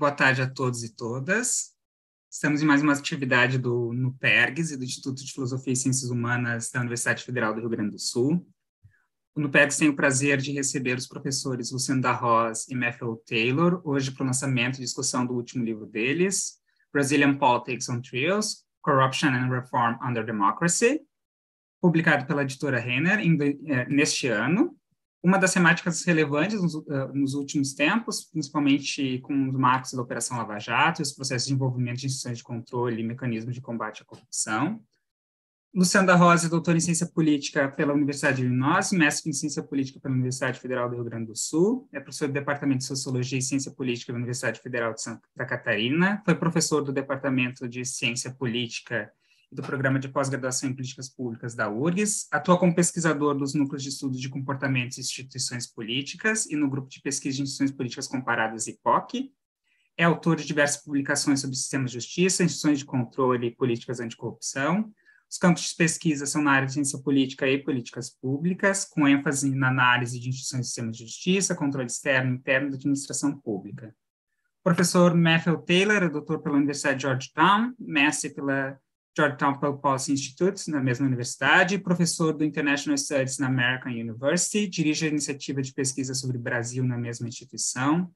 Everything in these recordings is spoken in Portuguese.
Boa tarde a todos e todas. Estamos em mais uma atividade do NUPERGS e do Instituto de Filosofia e Ciências Humanas da Universidade Federal do Rio Grande do Sul. O NUPERGS tem o prazer de receber os professores Luciano da Ross e Matthew Taylor, hoje para o lançamento e discussão do último livro deles, Brazilian Politics on Trials, Corruption and Reform Under Democracy, publicado pela editora Renner em, eh, neste ano, uma das temáticas relevantes nos, eh, nos, últimos tempos, principalmente com os marcos da Operação Lava Jato, os processos de envolvimento de instituições de controle e mecanismos de combate à corrupção. Luciano da Rosa é doutora em Ciência Política pela Universidade de Illinois, mestre em Ciência Política pela Universidade Federal do Rio Grande do Sul, é professor do Departamento de Sociologia e Ciência Política da Universidade Federal de Santa Catarina, foi professor do Departamento de Ciência Política do Programa de Pós-Graduação em Políticas Públicas da URGS, atua como pesquisador dos Núcleos de Estudos de Comportamentos e Instituições Políticas e no Grupo de Pesquisa de Instituições Políticas Comparadas IPOC, é autor de diversas publicações sobre sistemas de justiça, instituições de controle e políticas anticorrupção. Os campos de pesquisa são na área de ciência política e políticas públicas, com ênfase na análise de instituições e sistemas de justiça, controle externo e interno da administração pública. O professor Matthew Taylor é doutor pela Universidade de Georgetown, mestre pela Georgetown Public Policy Institute, na mesma universidade, professor do International Studies na American University, dirige a iniciativa de pesquisa sobre Brasil na mesma instituição,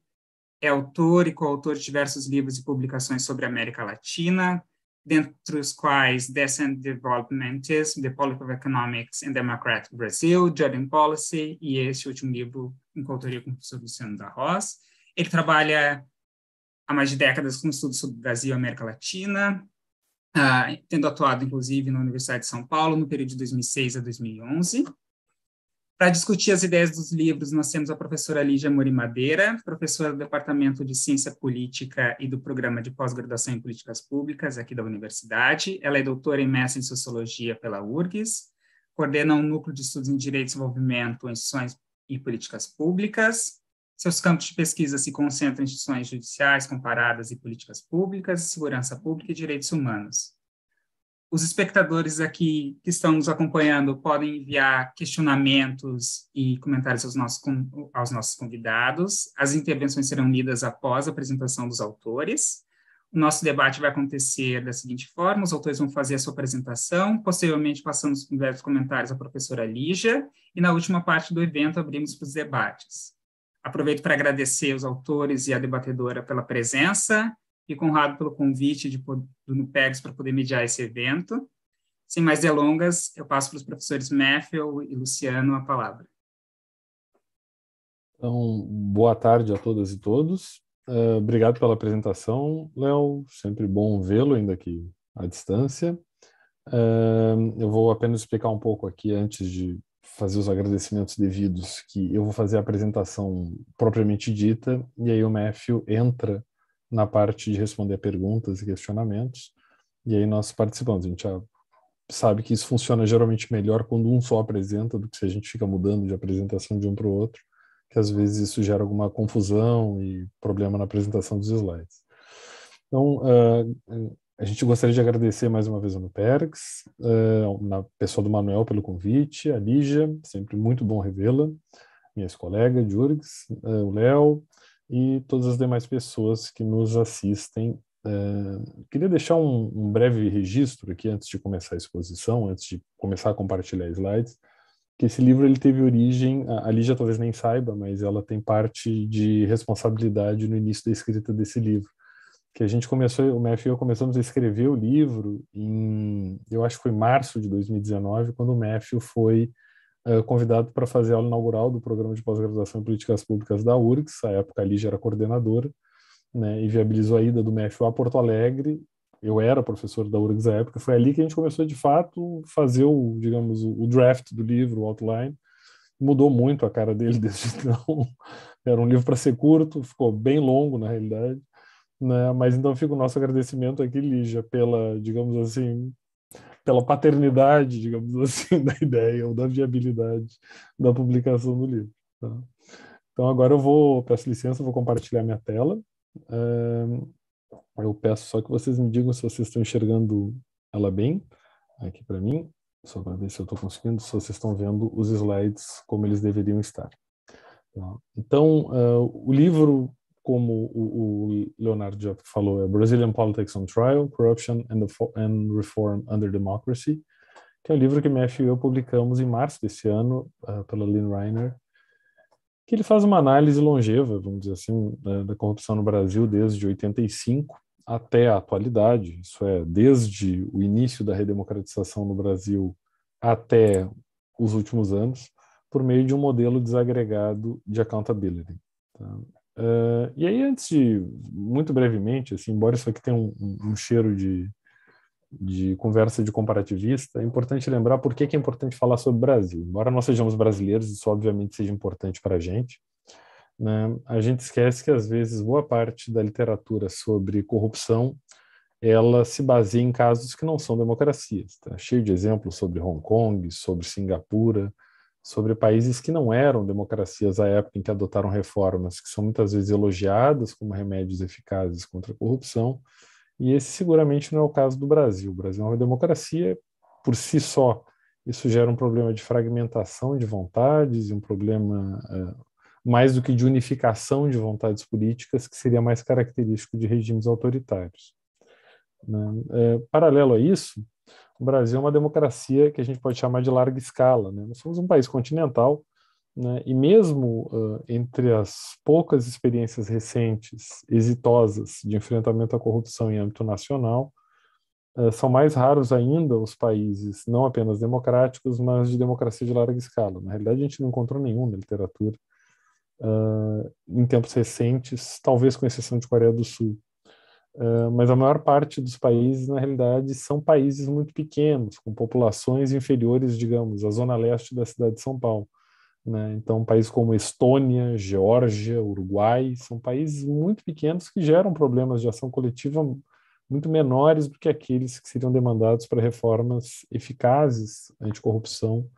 é autor e coautor de diversos livros e publicações sobre a América Latina, dentre os quais Descent Developmentism, The Politics of Economics and Democratic Brazil, Jordan Policy, e este último livro em coautoria com o professor Luciano da Ross. Ele trabalha há mais de décadas com estudos sobre Brasil e América Latina, ah, tendo atuado, inclusive, na Universidade de São Paulo no período de 2006 a 2011. Para discutir as ideias dos livros, nós temos a professora Lígia Mori Madeira, professora do Departamento de Ciência Política e do Programa de Pós-Graduação em Políticas Públicas aqui da Universidade. Ela é doutora e mestre em Sociologia pela URGS, coordena um núcleo de estudos em Direito, Desenvolvimento, Instituições e Políticas Públicas, seus campos de pesquisa se concentram em instituições judiciais comparadas e políticas públicas, segurança pública e direitos humanos. Os espectadores aqui que estão nos acompanhando podem enviar questionamentos e comentários aos nossos, aos nossos convidados. As intervenções serão lidas após a apresentação dos autores. O nosso debate vai acontecer da seguinte forma: os autores vão fazer a sua apresentação, posteriormente passamos os comentários à professora Lígia, e na última parte do evento abrimos para os debates. Aproveito para agradecer os autores e a debatedora pela presença e Conrado pelo convite de, do NUPEGS para poder mediar esse evento. Sem mais delongas, eu passo para os professores Meffel e Luciano a palavra. Então, boa tarde a todas e todos. Uh, obrigado pela apresentação, Léo. Sempre bom vê-lo, ainda que à distância. Uh, eu vou apenas explicar um pouco aqui antes de fazer os agradecimentos devidos, que eu vou fazer a apresentação propriamente dita, e aí o Matthew entra na parte de responder perguntas e questionamentos, e aí nós participamos. A gente já sabe que isso funciona geralmente melhor quando um só apresenta do que se a gente fica mudando de apresentação de um para o outro, que às vezes isso gera alguma confusão e problema na apresentação dos slides. Então, uh, a gente gostaria de agradecer mais uma vez ao Pergs, uh, eh, na pessoa do Manuel pelo convite, a Lígia, sempre muito bom revê-la, minhas colegas, Jurgs, uh, eh, o Léo e todas as demais pessoas que nos assistem. Uh, queria deixar um, um, breve registro aqui antes de começar a exposição, antes de começar a compartilhar slides, que esse livro ele teve origem, a, a Lígia talvez nem saiba, mas ela tem parte de responsabilidade no início da escrita desse livro que a gente começou, o MEF e eu começamos a escrever o livro em, eu acho que foi março de 2019, quando o MEF foi uh, convidado para fazer a aula inaugural do programa de pós-graduação em políticas públicas da URGS, à época ali já era coordenadora, né, e viabilizou a ida do MEF a Porto Alegre, eu era professor da URGS à época, foi ali que a gente começou de fato fazer o, digamos, o draft do livro, o outline, mudou muito a cara dele desde então, era um livro para ser curto, ficou bem longo na realidade, né? Mas então fica o nosso agradecimento aqui, Lígia, pela, digamos assim, pela paternidade, digamos assim, da ideia ou da viabilidade da publicação do livro. Tá? Então agora eu vou, peço licença, vou compartilhar minha tela. É, eu peço só que vocês me digam se vocês estão enxergando ela bem aqui para mim, só para ver se eu estou conseguindo, se vocês estão vendo os slides como eles deveriam estar. Tá? Então, é, o livro como o, o Leonardo já falou, é Brazilian Politics on Trial, Corruption and, the, and Reform Under Democracy, que é o um livro que Mesh e eu publicamos em março desse ano uh, pela Lynn Reiner, que ele faz uma análise longeva, vamos dizer assim, da, da corrupção no Brasil desde 85 até a atualidade, isso é, desde o início da redemocratização no Brasil até os últimos anos, por meio de um modelo desagregado de accountability. Tá? Uh, e aí, antes de, muito brevemente, assim, embora isso aqui tenha um, um cheiro de, de conversa de comparativista, é importante lembrar por que, que é importante falar sobre o Brasil. Embora nós sejamos brasileiros, isso obviamente seja importante para a gente, né? a gente esquece que, às vezes, boa parte da literatura sobre corrupção ela se baseia em casos que não são democracias. Está Cheio de exemplos sobre Hong Kong, sobre Singapura, sobre países que não eram democracias à época em que adotaram reformas, que são muitas vezes elogiadas como remédios eficazes contra a corrupção, e esse seguramente não é o caso do Brasil. O Brasil é uma democracia por si só. Isso gera um problema de fragmentação de vontades e um problema é, mais do que de unificação de vontades políticas, que seria mais característico de regimes autoritários. Né? É, paralelo a isso, o Brasil é uma democracia que a gente pode chamar de larga escala. Né? Nós somos um país continental, né? e mesmo uh, entre as poucas experiências recentes, exitosas, de enfrentamento à corrupção em âmbito nacional, uh, são mais raros ainda os países, não apenas democráticos, mas de democracia de larga escala. Na realidade, a gente não encontrou nenhum na literatura uh, em tempos recentes, talvez com exceção de Coreia do Sul, ah, mas a maior parte dos países, na realidade, são países muito pequenos, com populações inferiores, digamos, à zona leste da cidade de São Paulo. Né? Então, países como Estônia, Geórgia, Uruguai, são países muito pequenos que geram problemas de ação coletiva muito menores do que aqueles que seriam demandados para reformas eficazes anticorrupção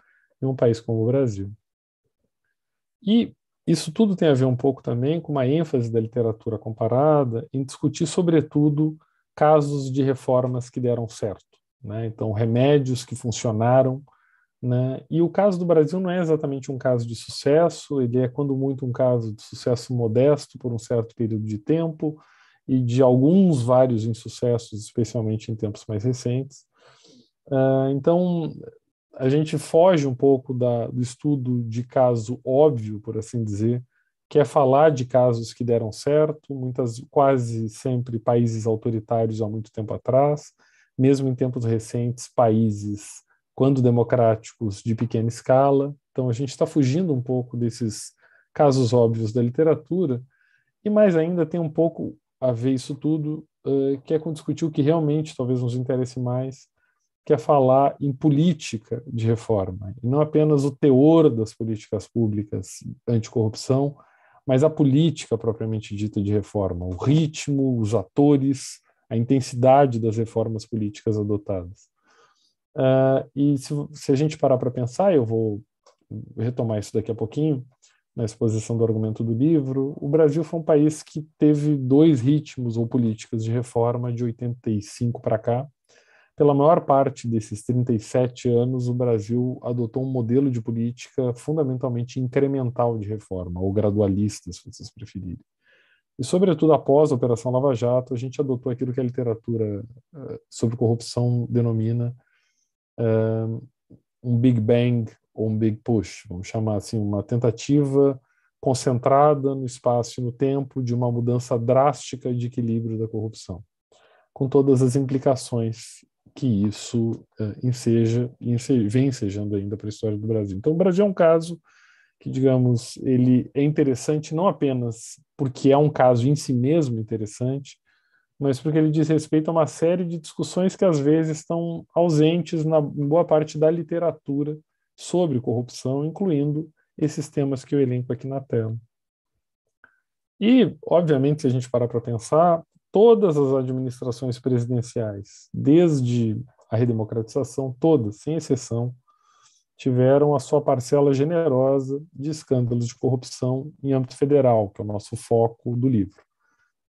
em um país como o Brasil. E isso tudo tem a ver um pouco também com uma ênfase da literatura comparada em discutir, sobretudo, casos de reformas que deram certo, né? então, remédios que funcionaram. Né? E o caso do Brasil não é exatamente um caso de sucesso, ele é, quando muito, um caso de sucesso modesto por um certo período de tempo e de alguns vários insucessos, especialmente em tempos mais recentes. Uh, então, a gente foge um pouco da, do estudo de caso óbvio, por assim dizer, que é falar de casos que deram certo, muitas quase sempre países autoritários há muito tempo atrás, mesmo em tempos recentes, países quando democráticos de pequena escala. Então a gente está fugindo um pouco desses casos óbvios da literatura e mais ainda tem um pouco a ver isso tudo uh, que é com discutir o que realmente talvez nos interesse mais, quer é falar em política de reforma, e não apenas o teor das políticas públicas anticorrupção, mas a política propriamente dita de reforma, o ritmo, os atores, a intensidade das reformas políticas adotadas. Uh, e se, se a gente parar para pensar, eu vou retomar isso daqui a pouquinho, na exposição do argumento do livro, o Brasil foi um país que teve dois ritmos ou políticas de reforma de 85 para cá, pela maior parte desses 37 anos, o Brasil adotou um modelo de política fundamentalmente incremental de reforma, ou gradualista, se vocês preferirem. E, sobretudo, após a Operação Lava Jato, a gente adotou aquilo que a literatura eh, sobre corrupção denomina eh, um Big Bang ou um Big Push, vamos chamar assim, uma tentativa concentrada no espaço e no tempo de uma mudança drástica de equilíbrio da corrupção, com todas as implicações que isso uh, enseja, enseja, vem ensejando ainda para a história do Brasil. Então, o Brasil é um caso que, digamos, ele é interessante não apenas porque é um caso em si mesmo interessante, mas porque ele diz respeito a uma série de discussões que às vezes estão ausentes na boa parte da literatura sobre corrupção, incluindo esses temas que eu elenco aqui na tela. E, obviamente, se a gente parar para pensar, todas as administrações presidenciais, desde a redemocratização, todas, sem exceção, tiveram a sua parcela generosa de escândalos de corrupção em âmbito federal, que é o nosso foco do livro.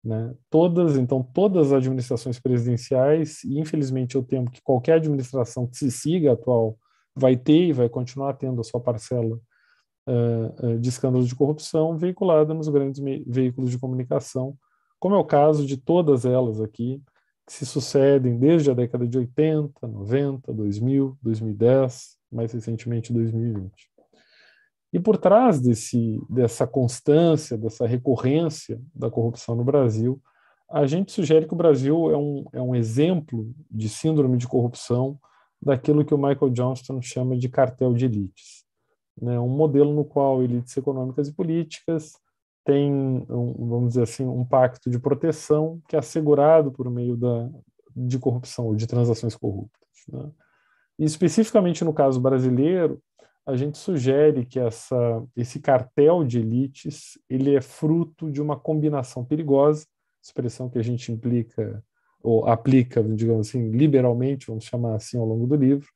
Né? Todas, então, todas as administrações presidenciais, e infelizmente eu temo que qualquer administração que se siga atual vai ter e vai continuar tendo a sua parcela uh, de escândalos de corrupção veiculada nos grandes veículos de comunicação, como é o caso de todas elas aqui, que se sucedem desde a década de 80, 90, 2000, 2010, mais recentemente 2020. E por trás desse, dessa constância, dessa recorrência da corrupção no Brasil, a gente sugere que o Brasil é um, é um exemplo de síndrome de corrupção daquilo que o Michael Johnston chama de cartel de elites. Né? Um modelo no qual elites econômicas e políticas tem, um, vamos dizer assim, um pacto de proteção que é assegurado por meio da, de corrupção ou de transações corruptas. Né? E especificamente no caso brasileiro, a gente sugere que essa, esse cartel de elites ele é fruto de uma combinação perigosa, expressão que a gente implica ou aplica, digamos assim, liberalmente, vamos chamar assim ao longo do livro,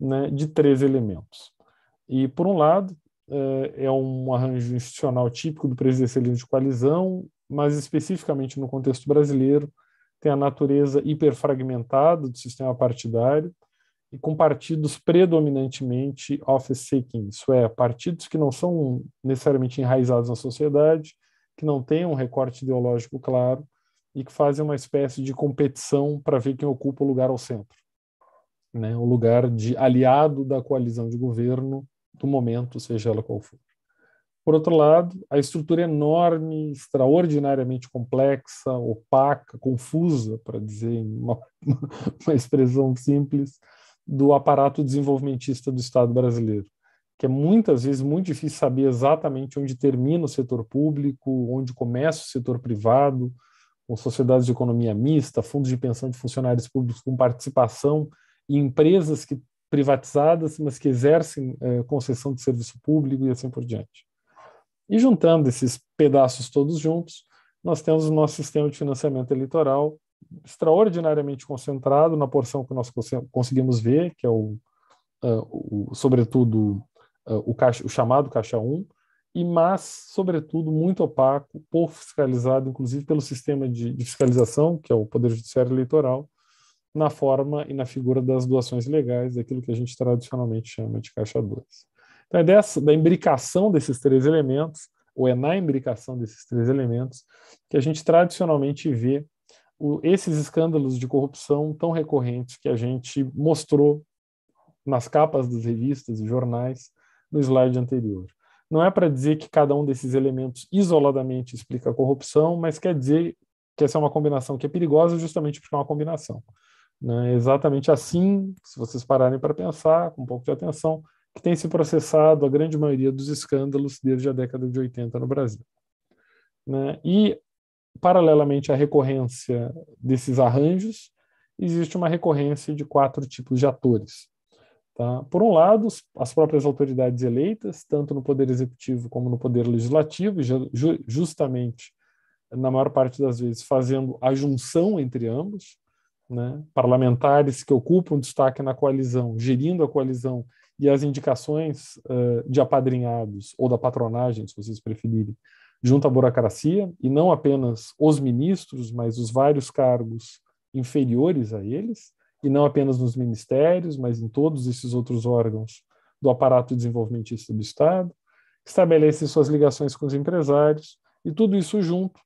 né, de três elementos. E, por um lado, é, é um arranjo institucional típico do presidencialismo de coalizão, mas especificamente no contexto brasileiro, tem a natureza hiperfragmentada do sistema partidário e com partidos predominantemente office-seeking, isso é, partidos que não são necessariamente enraizados na sociedade, que não têm um recorte ideológico claro e que fazem uma espécie de competição para ver quem ocupa o lugar ao centro. Né, o lugar de aliado da coalizão de governo do momento, seja ela qual for. Por outro lado, a estrutura enorme, extraordinariamente complexa, opaca, confusa, para dizer uma, uma expressão simples, do aparato desenvolvimentista do Estado brasileiro, que é muitas vezes muito difícil saber exatamente onde termina o setor público, onde começa o setor privado, com sociedades de economia mista, fundos de pensão de funcionários públicos com participação e empresas que privatizadas, mas que exercem é, concessão de serviço público e assim por diante. E juntando esses pedaços todos juntos, nós temos o nosso sistema de financiamento eleitoral extraordinariamente concentrado na porção que nós conseguimos ver, que é o, uh, o sobretudo uh, o, caixa, o, chamado caixa 1, e mas sobretudo muito opaco, pouco fiscalizado, inclusive pelo sistema de, de fiscalização, que é o Poder Judiciário Eleitoral, na forma e na figura das doações legais, daquilo que a gente tradicionalmente chama de caixa 2. Então, é dessa, da imbricação desses três elementos, ou é na imbricação desses três elementos, que a gente tradicionalmente vê o, esses escândalos de corrupção tão recorrentes que a gente mostrou nas capas das revistas e jornais no slide anterior. Não é para dizer que cada um desses elementos isoladamente explica a corrupção, mas quer dizer que essa é uma combinação que é perigosa justamente porque é uma combinação. Né? Exatamente assim, se vocês pararem para pensar, com um pouco de atenção, que tem se processado a grande maioria dos escândalos desde a década de 80 no Brasil. Né? E, paralelamente à recorrência desses arranjos, existe uma recorrência de quatro tipos de atores. Tá? Por um lado, as próprias autoridades eleitas, tanto no Poder Executivo como no Poder Legislativo, justamente na maior parte das vezes fazendo a junção entre ambos, né, parlamentares que ocupam destaque na coalizão, gerindo a coalizão, e as indicações uh, de apadrinhados ou da patronagem, se vocês preferirem, junto à burocracia, e não apenas os ministros, mas os vários cargos inferiores a eles, e não apenas nos ministérios, mas em todos esses outros órgãos do aparato desenvolvimentista do Estado, estabelece suas ligações com os empresários, e tudo isso junto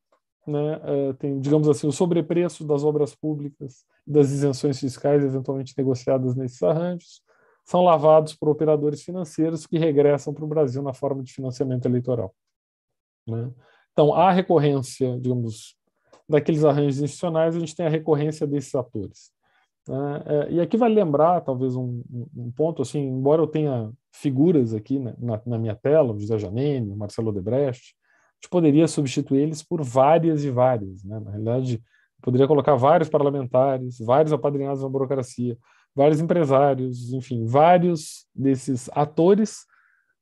né, uh, tem, digamos assim, o sobrepreço das obras públicas, das isenções fiscais eventualmente negociadas nesses arranjos são lavados por operadores financeiros que regressam para o Brasil na forma de financiamento eleitoral. Né? Então, há recorrência, digamos, daqueles arranjos institucionais, a gente tem a recorrência desses atores. Né? É, e aqui vale lembrar, talvez, um, um, ponto, assim, embora eu tenha figuras aqui na, na, na minha tela, o José Janene, o Marcelo Debrecht, a gente poderia substituir eles por várias e várias. Né? Na realidade, Poderia colocar vários parlamentares, vários apadrinhados na burocracia, vários empresários, enfim, vários desses atores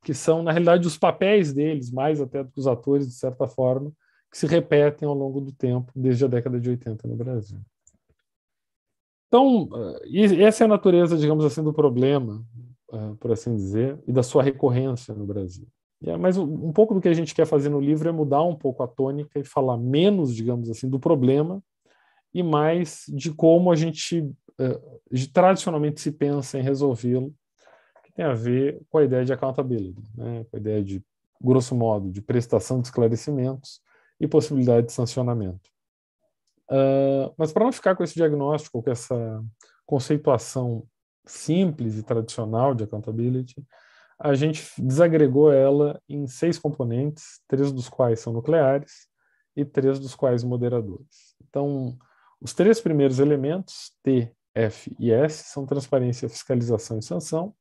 que são, na realidade, os papéis deles, mais até do que os atores, de certa forma, que se repetem ao longo do tempo, desde a década de 80 no Brasil. Então, eh, essa é a natureza, digamos assim, do problema, eh, por assim dizer, e da sua recorrência no Brasil. É, mas um pouco do que a gente quer fazer no livro é mudar um pouco a tônica e falar menos, digamos assim, do problema e mais de como a gente eh, tradicionalmente se pensa em resolvê-lo, que tem a ver com a ideia de accountability, né? com a ideia de, grosso modo, de prestação de esclarecimentos e possibilidade de sancionamento. Uh, mas para não ficar com esse diagnóstico, com essa conceituação simples e tradicional de accountability, a gente desagregou ela em seis componentes, três dos quais são nucleares e três dos quais moderadores. Então, os três primeiros elementos, T, F e S, são transparência, fiscalização e sanção.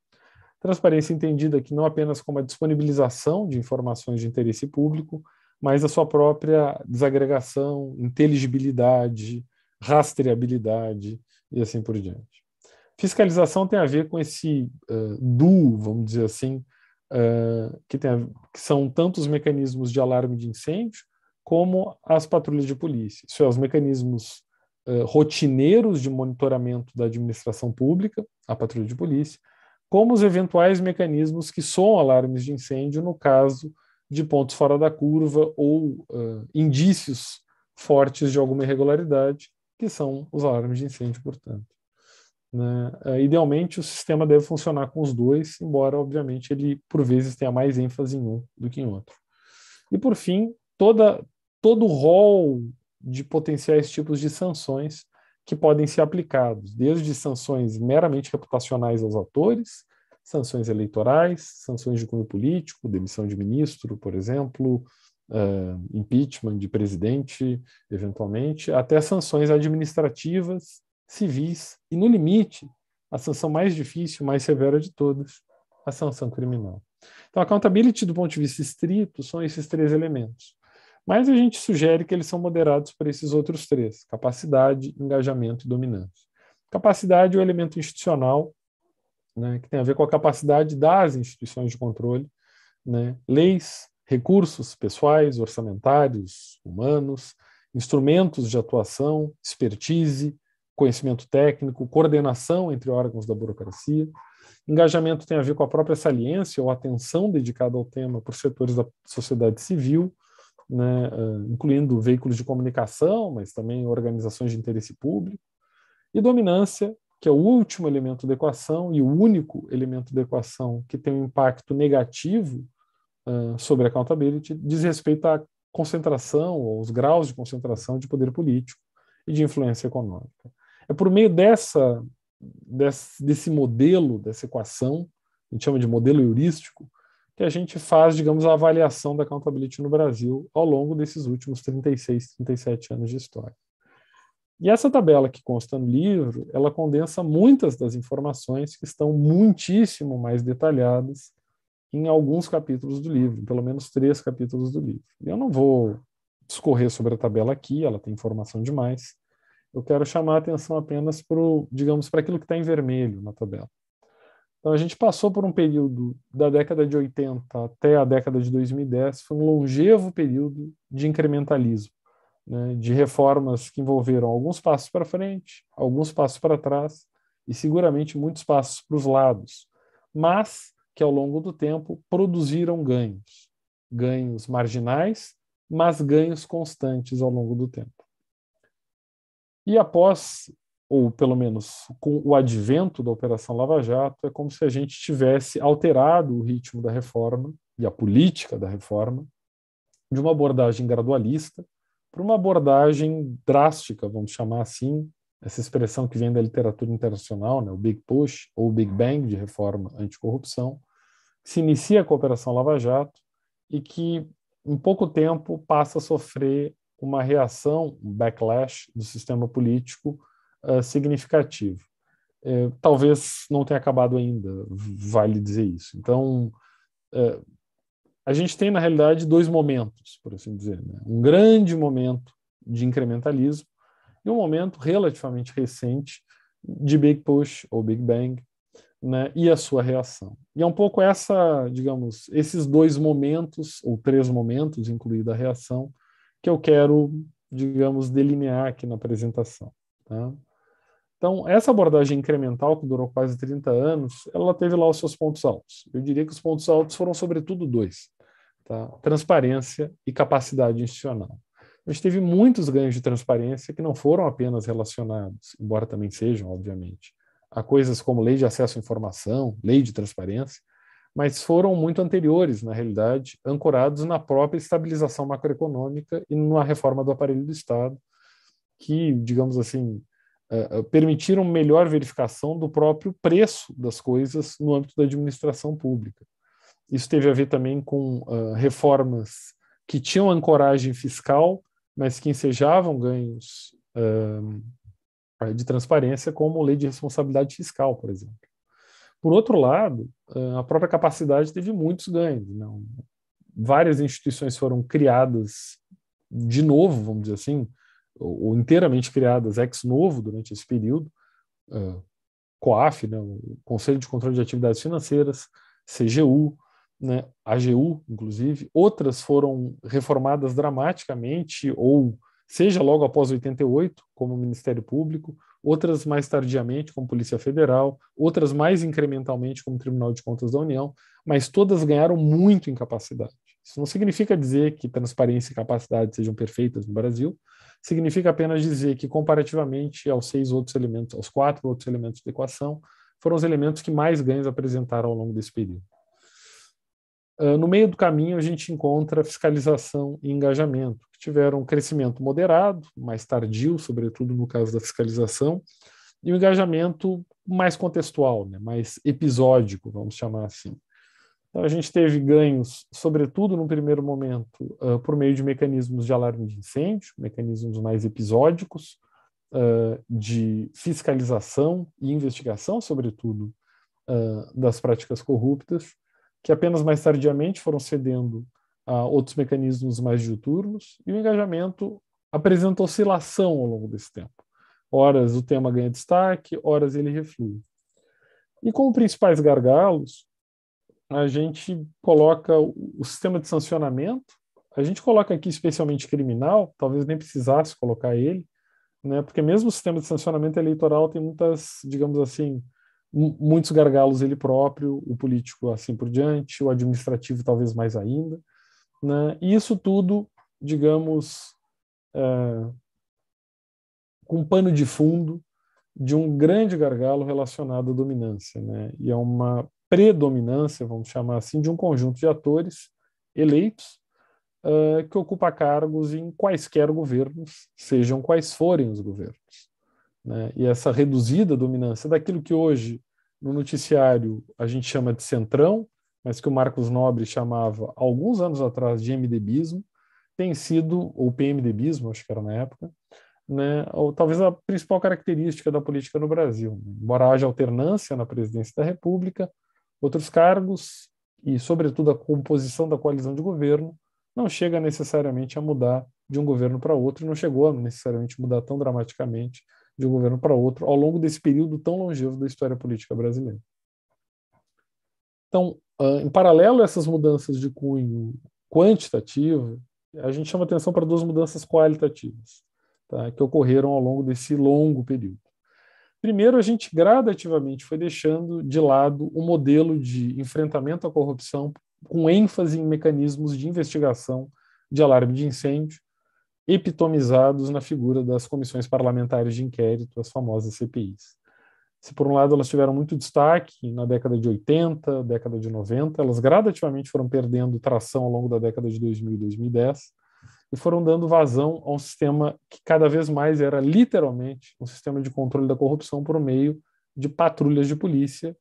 Transparência entendida aqui não apenas como a disponibilização de informações de interesse público, mas a sua própria desagregação, inteligibilidade, rastreabilidade e assim por diante. Fiscalização tem a ver com esse uh, duo, vamos dizer assim, uh, que, tem a, que são tanto os mecanismos de alarme de incêndio como as patrulhas de polícia. Isso é, os mecanismos uh, rotineiros de monitoramento da administração pública, a patrulha de polícia, como os eventuais mecanismos que soam alarmes de incêndio no caso de pontos fora da curva ou uh, indícios fortes de alguma irregularidade, que são os alarmes de incêndio, portanto. Né? Uh, idealmente, o sistema deve funcionar com os dois, embora, obviamente, ele por vezes tenha mais ênfase em um do que em outro. E, por fim, toda, todo o rol de potenciais tipos de sanções que podem ser aplicados, desde sanções meramente reputacionais aos atores, sanções eleitorais, sanções de cunho político, demissão de ministro, por exemplo, uh, impeachment de presidente, eventualmente, até sanções administrativas, civis e, no limite, a sanção mais difícil, mais severa de todas, a sanção criminal. Então, a accountability, do ponto de vista estrito, são esses três elementos. Mas a gente sugere que eles são moderados por esses outros três: capacidade, engajamento e dominância. Capacidade é o elemento institucional, né, que tem a ver com a capacidade das instituições de controle, né, leis, recursos pessoais, orçamentários, humanos, instrumentos de atuação, expertise, conhecimento técnico, coordenação entre órgãos da burocracia. Engajamento tem a ver com a própria saliência ou atenção dedicada ao tema por setores da sociedade civil, né, eh, incluindo veículos de comunicação, mas também organizações de interesse público, e dominância, que é o último elemento da equação e o único elemento da equação que tem um impacto negativo uh, sobre a accountability, diz respeito à concentração, aos graus de concentração de poder político e de influência econômica. É por meio dessa, desse, desse modelo, dessa equação, a gente chama de modelo heurístico, que a gente faz, digamos, a avaliação da accountability no Brasil ao longo desses últimos 36, 37 anos de história. E essa tabela que consta no livro, ela condensa muitas das informações que estão muitíssimo mais detalhadas em alguns capítulos do livro, pelo menos três capítulos do livro. Eu não vou discorrer sobre a tabela aqui, ela tem informação demais. Eu quero chamar a atenção apenas para, digamos, para aquilo que está em vermelho na tabela. Então a gente passou por um período da década de 80 até a década de 2010, foi um longevo período de incrementalismo, né, de reformas que envolveram alguns passos para frente, alguns passos para trás e seguramente muitos passos para os lados, mas que ao longo do tempo produziram ganhos, ganhos marginais, mas ganhos constantes ao longo do tempo. E após ou pelo menos com o advento da Operação Lava Jato, é como se a gente tivesse alterado o ritmo da reforma e a política da reforma de uma abordagem gradualista para uma abordagem drástica, vamos chamar assim, essa expressão que vem da literatura internacional, né, o Big Push ou o Big Bang de reforma anticorrupção, que se inicia com a Operação Lava Jato e que em pouco tempo passa a sofrer uma reação, um backlash do sistema político eh, significativo. Eh, talvez não tenha acabado ainda, vale dizer isso. Então, eh, a gente tem, na realidade, dois momentos, por assim dizer. Né? Um grande momento de incrementalismo e um momento relativamente recente de Big Push ou Big Bang né? e a sua reação. E é um pouco essa, digamos, esses dois momentos, ou três momentos, incluída a reação, que eu quero, digamos, delinear aqui na apresentação. Tá? Então, essa abordagem incremental, que durou quase 30 anos, ela teve lá os seus pontos altos. Eu diria que os pontos altos foram, sobretudo, dois: tá? transparência e capacidade institucional. A gente teve muitos ganhos de transparência que não foram apenas relacionados, embora também sejam, obviamente, a coisas como lei de acesso à informação, lei de transparência, mas foram muito anteriores, na realidade, ancorados na própria estabilização macroeconômica e na reforma do aparelho do Estado, que, digamos assim, eh, eh, permitiram melhor verificação do próprio preço das coisas no âmbito da administração pública. Isso teve a ver também com uh, reformas que tinham ancoragem fiscal, mas que ensejavam ganhos uh, de transparência, como a lei de responsabilidade fiscal, por exemplo. Por outro lado, a própria capacidade teve muitos ganhos. Não? Né? Várias instituições foram criadas de novo, vamos dizer assim, ou, ou inteiramente criadas ex novo durante esse período, uh, COAF, né, o Conselho de Controle de Atividades Financeiras, CGU, né, AGU, inclusive, outras foram reformadas dramaticamente, ou seja logo após 88, como Ministério Público, outras mais tardiamente, como Polícia Federal, outras mais incrementalmente, como Tribunal de Contas da União, mas todas ganharam muito em capacidade. Isso não significa dizer que transparência e capacidade sejam perfeitas no Brasil, significa apenas dizer que, comparativamente aos seis outros elementos, aos quatro outros elementos da equação, foram os elementos que mais ganhos apresentaram ao longo desse período. Ah, no meio do caminho, a gente encontra fiscalização e engajamento, que tiveram um crescimento moderado, mais tardio, sobretudo no caso da fiscalização, e o um engajamento mais contextual, né, mais episódico, vamos chamar assim. Então, a gente teve ganhos, sobretudo no primeiro momento, uh, por meio de mecanismos de alarme de incêndio, mecanismos mais episódicos, uh, de fiscalização e investigação, sobretudo, uh, das práticas corruptas, que apenas mais tardiamente foram cedendo a outros mecanismos mais diuturnos, e o engajamento apresenta oscilação ao longo desse tempo. Horas o tema ganha destaque, horas ele reflui. E como principais gargalos, a gente coloca o sistema de sancionamento, a gente coloca aqui especialmente criminal, talvez nem precisasse colocar ele, né? Porque mesmo o sistema de sancionamento eleitoral tem muitas, digamos assim, muitos gargalos ele próprio, o político assim por diante, o administrativo talvez mais ainda, né? E isso tudo, digamos, é, com pano de fundo de um grande gargalo relacionado à dominância, né? E é uma predominância, vamos chamar assim, de um conjunto de atores eleitos uh, que ocupa cargos em quaisquer governos, sejam quais forem os governos. Né? E essa reduzida dominância daquilo que hoje no noticiário a gente chama de centrão, mas que o Marcos Nobre chamava alguns anos atrás de MDBismo, tem sido, ou PMDBismo, acho que era na época, né, ou talvez a principal característica da política no Brasil. Né? Embora haja alternância na presidência da República, Outros cargos, e sobretudo a composição da coalizão de governo, não chega necessariamente a mudar de um governo para outro, e não chegou a necessariamente mudar tão dramaticamente de um governo para outro ao longo desse período tão longevo da história política brasileira. Então, ah, em paralelo a essas mudanças de cunho quantitativo, a gente chama atenção para duas mudanças qualitativas tá, que ocorreram ao longo desse longo período. Primeiro, a gente gradativamente foi deixando de lado o modelo de enfrentamento à corrupção com ênfase em mecanismos de investigação de alarme de incêndio, epitomizados na figura das comissões parlamentares de inquérito, as famosas CPIs. Se, por um lado, elas tiveram muito destaque na década de 80, década de 90, elas gradativamente foram perdendo tração ao longo da década de 2000 e 2010, e foram dando vazão a um sistema que cada vez mais era literalmente um sistema de controle da corrupção por meio de patrulhas de polícia.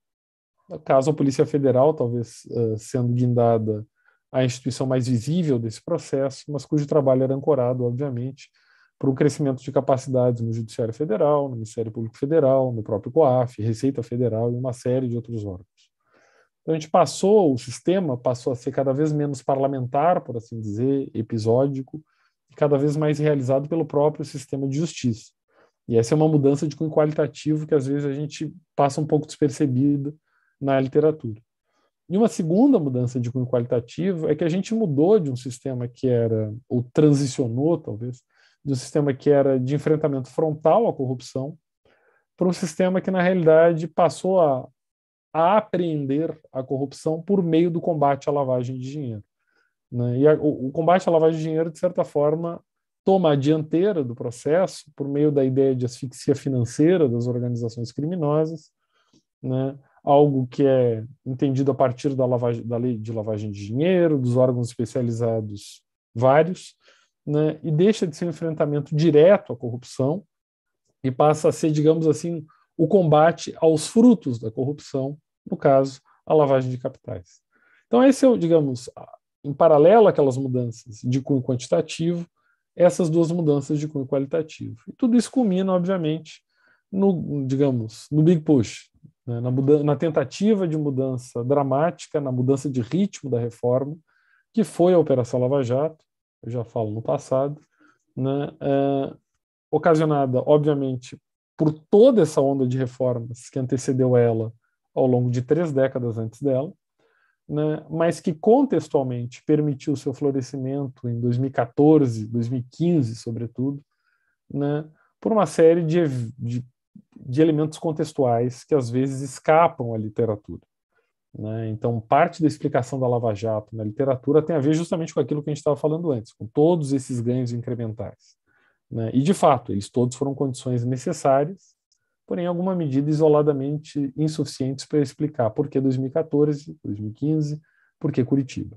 No caso, a Polícia Federal, talvez uh, sendo guindada a instituição mais visível desse processo, mas cujo trabalho era ancorado, obviamente, por um crescimento de capacidades no Judiciário Federal, no Ministério Público Federal, no próprio COAF, Receita Federal e uma série de outros órgãos. Então a gente passou, o sistema passou a ser cada vez menos parlamentar, por assim dizer, episódico, e cada vez mais realizado pelo próprio sistema de justiça. E essa é uma mudança de cunho qualitativo que às vezes a gente passa um pouco despercebida na literatura. E uma segunda mudança de cunho qualitativo é que a gente mudou de um sistema que era, ou transicionou talvez, de um sistema que era de enfrentamento frontal à corrupção, para um sistema que, na realidade, passou a a apreender a corrupção por meio do combate à lavagem de dinheiro. Né? E a, o, o, combate à lavagem de dinheiro, de certa forma, toma a dianteira do processo por meio da ideia de asfixia financeira das organizações criminosas, né? algo que é entendido a partir da, lavagem, da lei de lavagem de dinheiro, dos órgãos especializados vários, né? e deixa de ser um enfrentamento direto à corrupção e passa a ser, digamos assim, o combate aos frutos da corrupção, no caso, a lavagem de capitais. Então, esse é, digamos, em paralelo àquelas mudanças de cunho quantitativo, essas duas mudanças de cunho qualitativo. E tudo isso culmina, obviamente, no, digamos, no big push, né? na, na tentativa de mudança dramática, na mudança de ritmo da reforma, que foi a Operação Lava Jato, eu já falo no passado, né? é, ocasionada, obviamente, por toda essa onda de reformas que antecedeu ela ao longo de três décadas antes dela, né, mas que contextualmente permitiu seu florescimento em 2014, 2015, sobretudo, né, por uma série de, de, de, elementos contextuais que às vezes escapam à literatura. Né? Então, parte da explicação da Lava Jato na literatura tem a ver justamente com aquilo que a gente estava falando antes, com todos esses ganhos incrementais. Né? E, de fato, eles todos foram condições necessárias, porém, em alguma medida, isoladamente insuficientes para explicar por que 2014, 2015, por que Curitiba.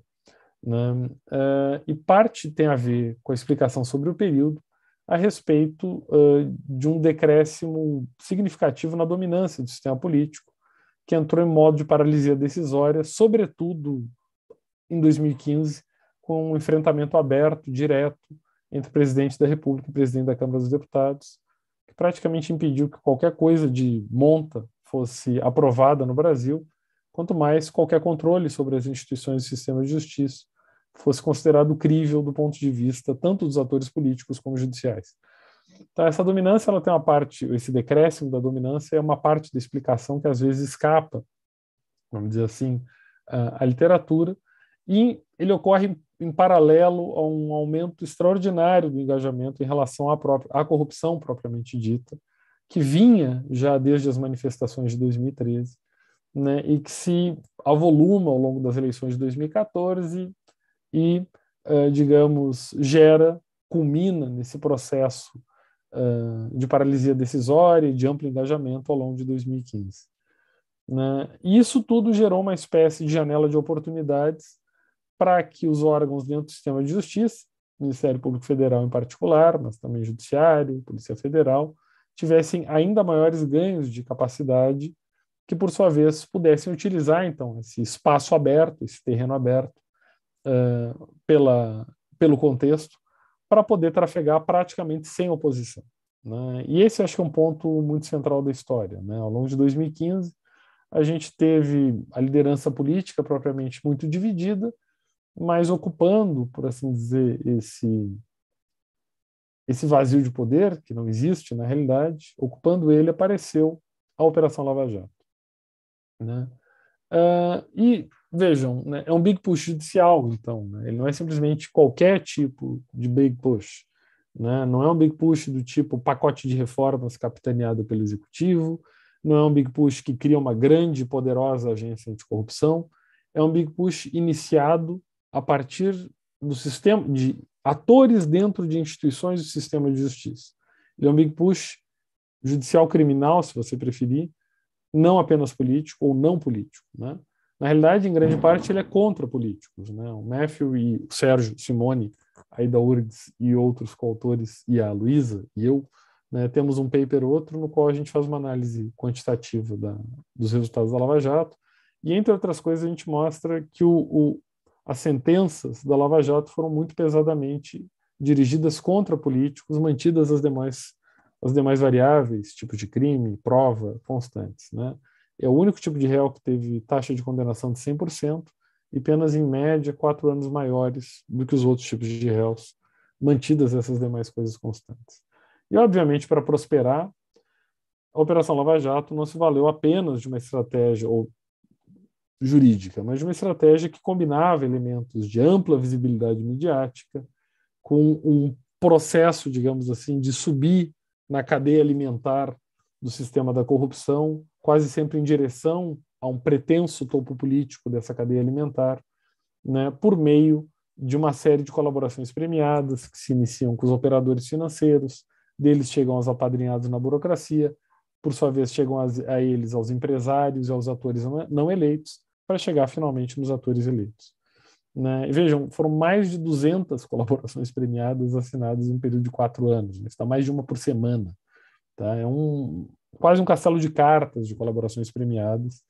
Né? Uh, e parte tem a ver com a explicação sobre o período, a respeito uh, de um decréscimo significativo na dominância do sistema político, que entrou em modo de paralisia decisória, sobretudo em 2015, com um enfrentamento aberto, direto, entre presidente da República e presidente da Câmara dos Deputados, que praticamente impediu que qualquer coisa de monta fosse aprovada no Brasil, quanto mais qualquer controle sobre as instituições e sistema de justiça fosse considerado crível do ponto de vista tanto dos atores políticos como judiciais. Então, essa dominância ela tem uma parte, esse decréscimo da dominância é uma parte da explicação que às vezes escapa, vamos dizer assim, à literatura, e ele ocorre em paralelo a um aumento extraordinário do engajamento em relação à, própria, à corrupção propriamente dita, que vinha já desde as manifestações de 2013, né, e que se avoluma ao longo das eleições de 2014 e, eh, digamos, gera, culmina nesse processo eh, de paralisia decisória e de amplo engajamento ao longo de 2015. Né? Isso tudo gerou uma espécie de janela de oportunidades para que os órgãos dentro do sistema de justiça, Ministério Público Federal em particular, mas também Judiciário, Polícia Federal, tivessem ainda maiores ganhos de capacidade, que por sua vez pudessem utilizar então esse espaço aberto, esse terreno aberto uh, pela, pelo contexto, para poder trafegar praticamente sem oposição. Né? E esse acho que é um ponto muito central da história. Né? Ao longo de 2015, a gente teve a liderança política propriamente muito dividida, mas ocupando, por assim dizer, esse esse vazio de poder que não existe na realidade, ocupando ele apareceu a Operação Lava Jato, né? Uh, e vejam, né, é um big push judicial, então né? ele não é simplesmente qualquer tipo de big push, né? Não é um big push do tipo pacote de reformas capitaneado pelo executivo, não é um big push que cria uma grande e poderosa agência anticorrupção, é um big push iniciado a partir do sistema de atores dentro de instituições do sistema de justiça. Ele é um big push judicial criminal, se você preferir, não apenas político ou não político, né? Na realidade, em grande parte, ele é contra políticos, né? O Matthew e o Sérgio Simone, aí da URGS e outros coautores e a Luísa e eu, né, temos um paper outro no qual a gente faz uma análise quantitativa da, dos resultados da Lava Jato e entre outras coisas a gente mostra que o, o as sentenças da Lava Jato foram muito pesadamente dirigidas contra políticos, mantidas as demais as demais variáveis, tipo de crime, prova, constantes, né? É o único tipo de réu que teve taxa de condenação de 100% e penas em média quatro anos maiores do que os outros tipos de réus, mantidas essas demais coisas constantes. E obviamente para prosperar, a Operação Lava Jato não se valeu apenas de uma estratégia ou jurídica, mas de uma estratégia que combinava elementos de ampla visibilidade midiática com um processo, digamos assim, de subir na cadeia alimentar do sistema da corrupção, quase sempre em direção a um pretenso topo político dessa cadeia alimentar, né, por meio de uma série de colaborações premiadas que se iniciam com os operadores financeiros, deles chegam aos apadrinhados na burocracia, por sua vez chegam a, a eles aos empresários e aos atores não eleitos, para chegar finalmente nos atores eleitos. Né? E vejam, foram mais de 200 colaborações premiadas assinadas em um período de quatro anos, né? está mais de uma por semana. Tá? É um, quase um castelo de cartas de colaborações premiadas,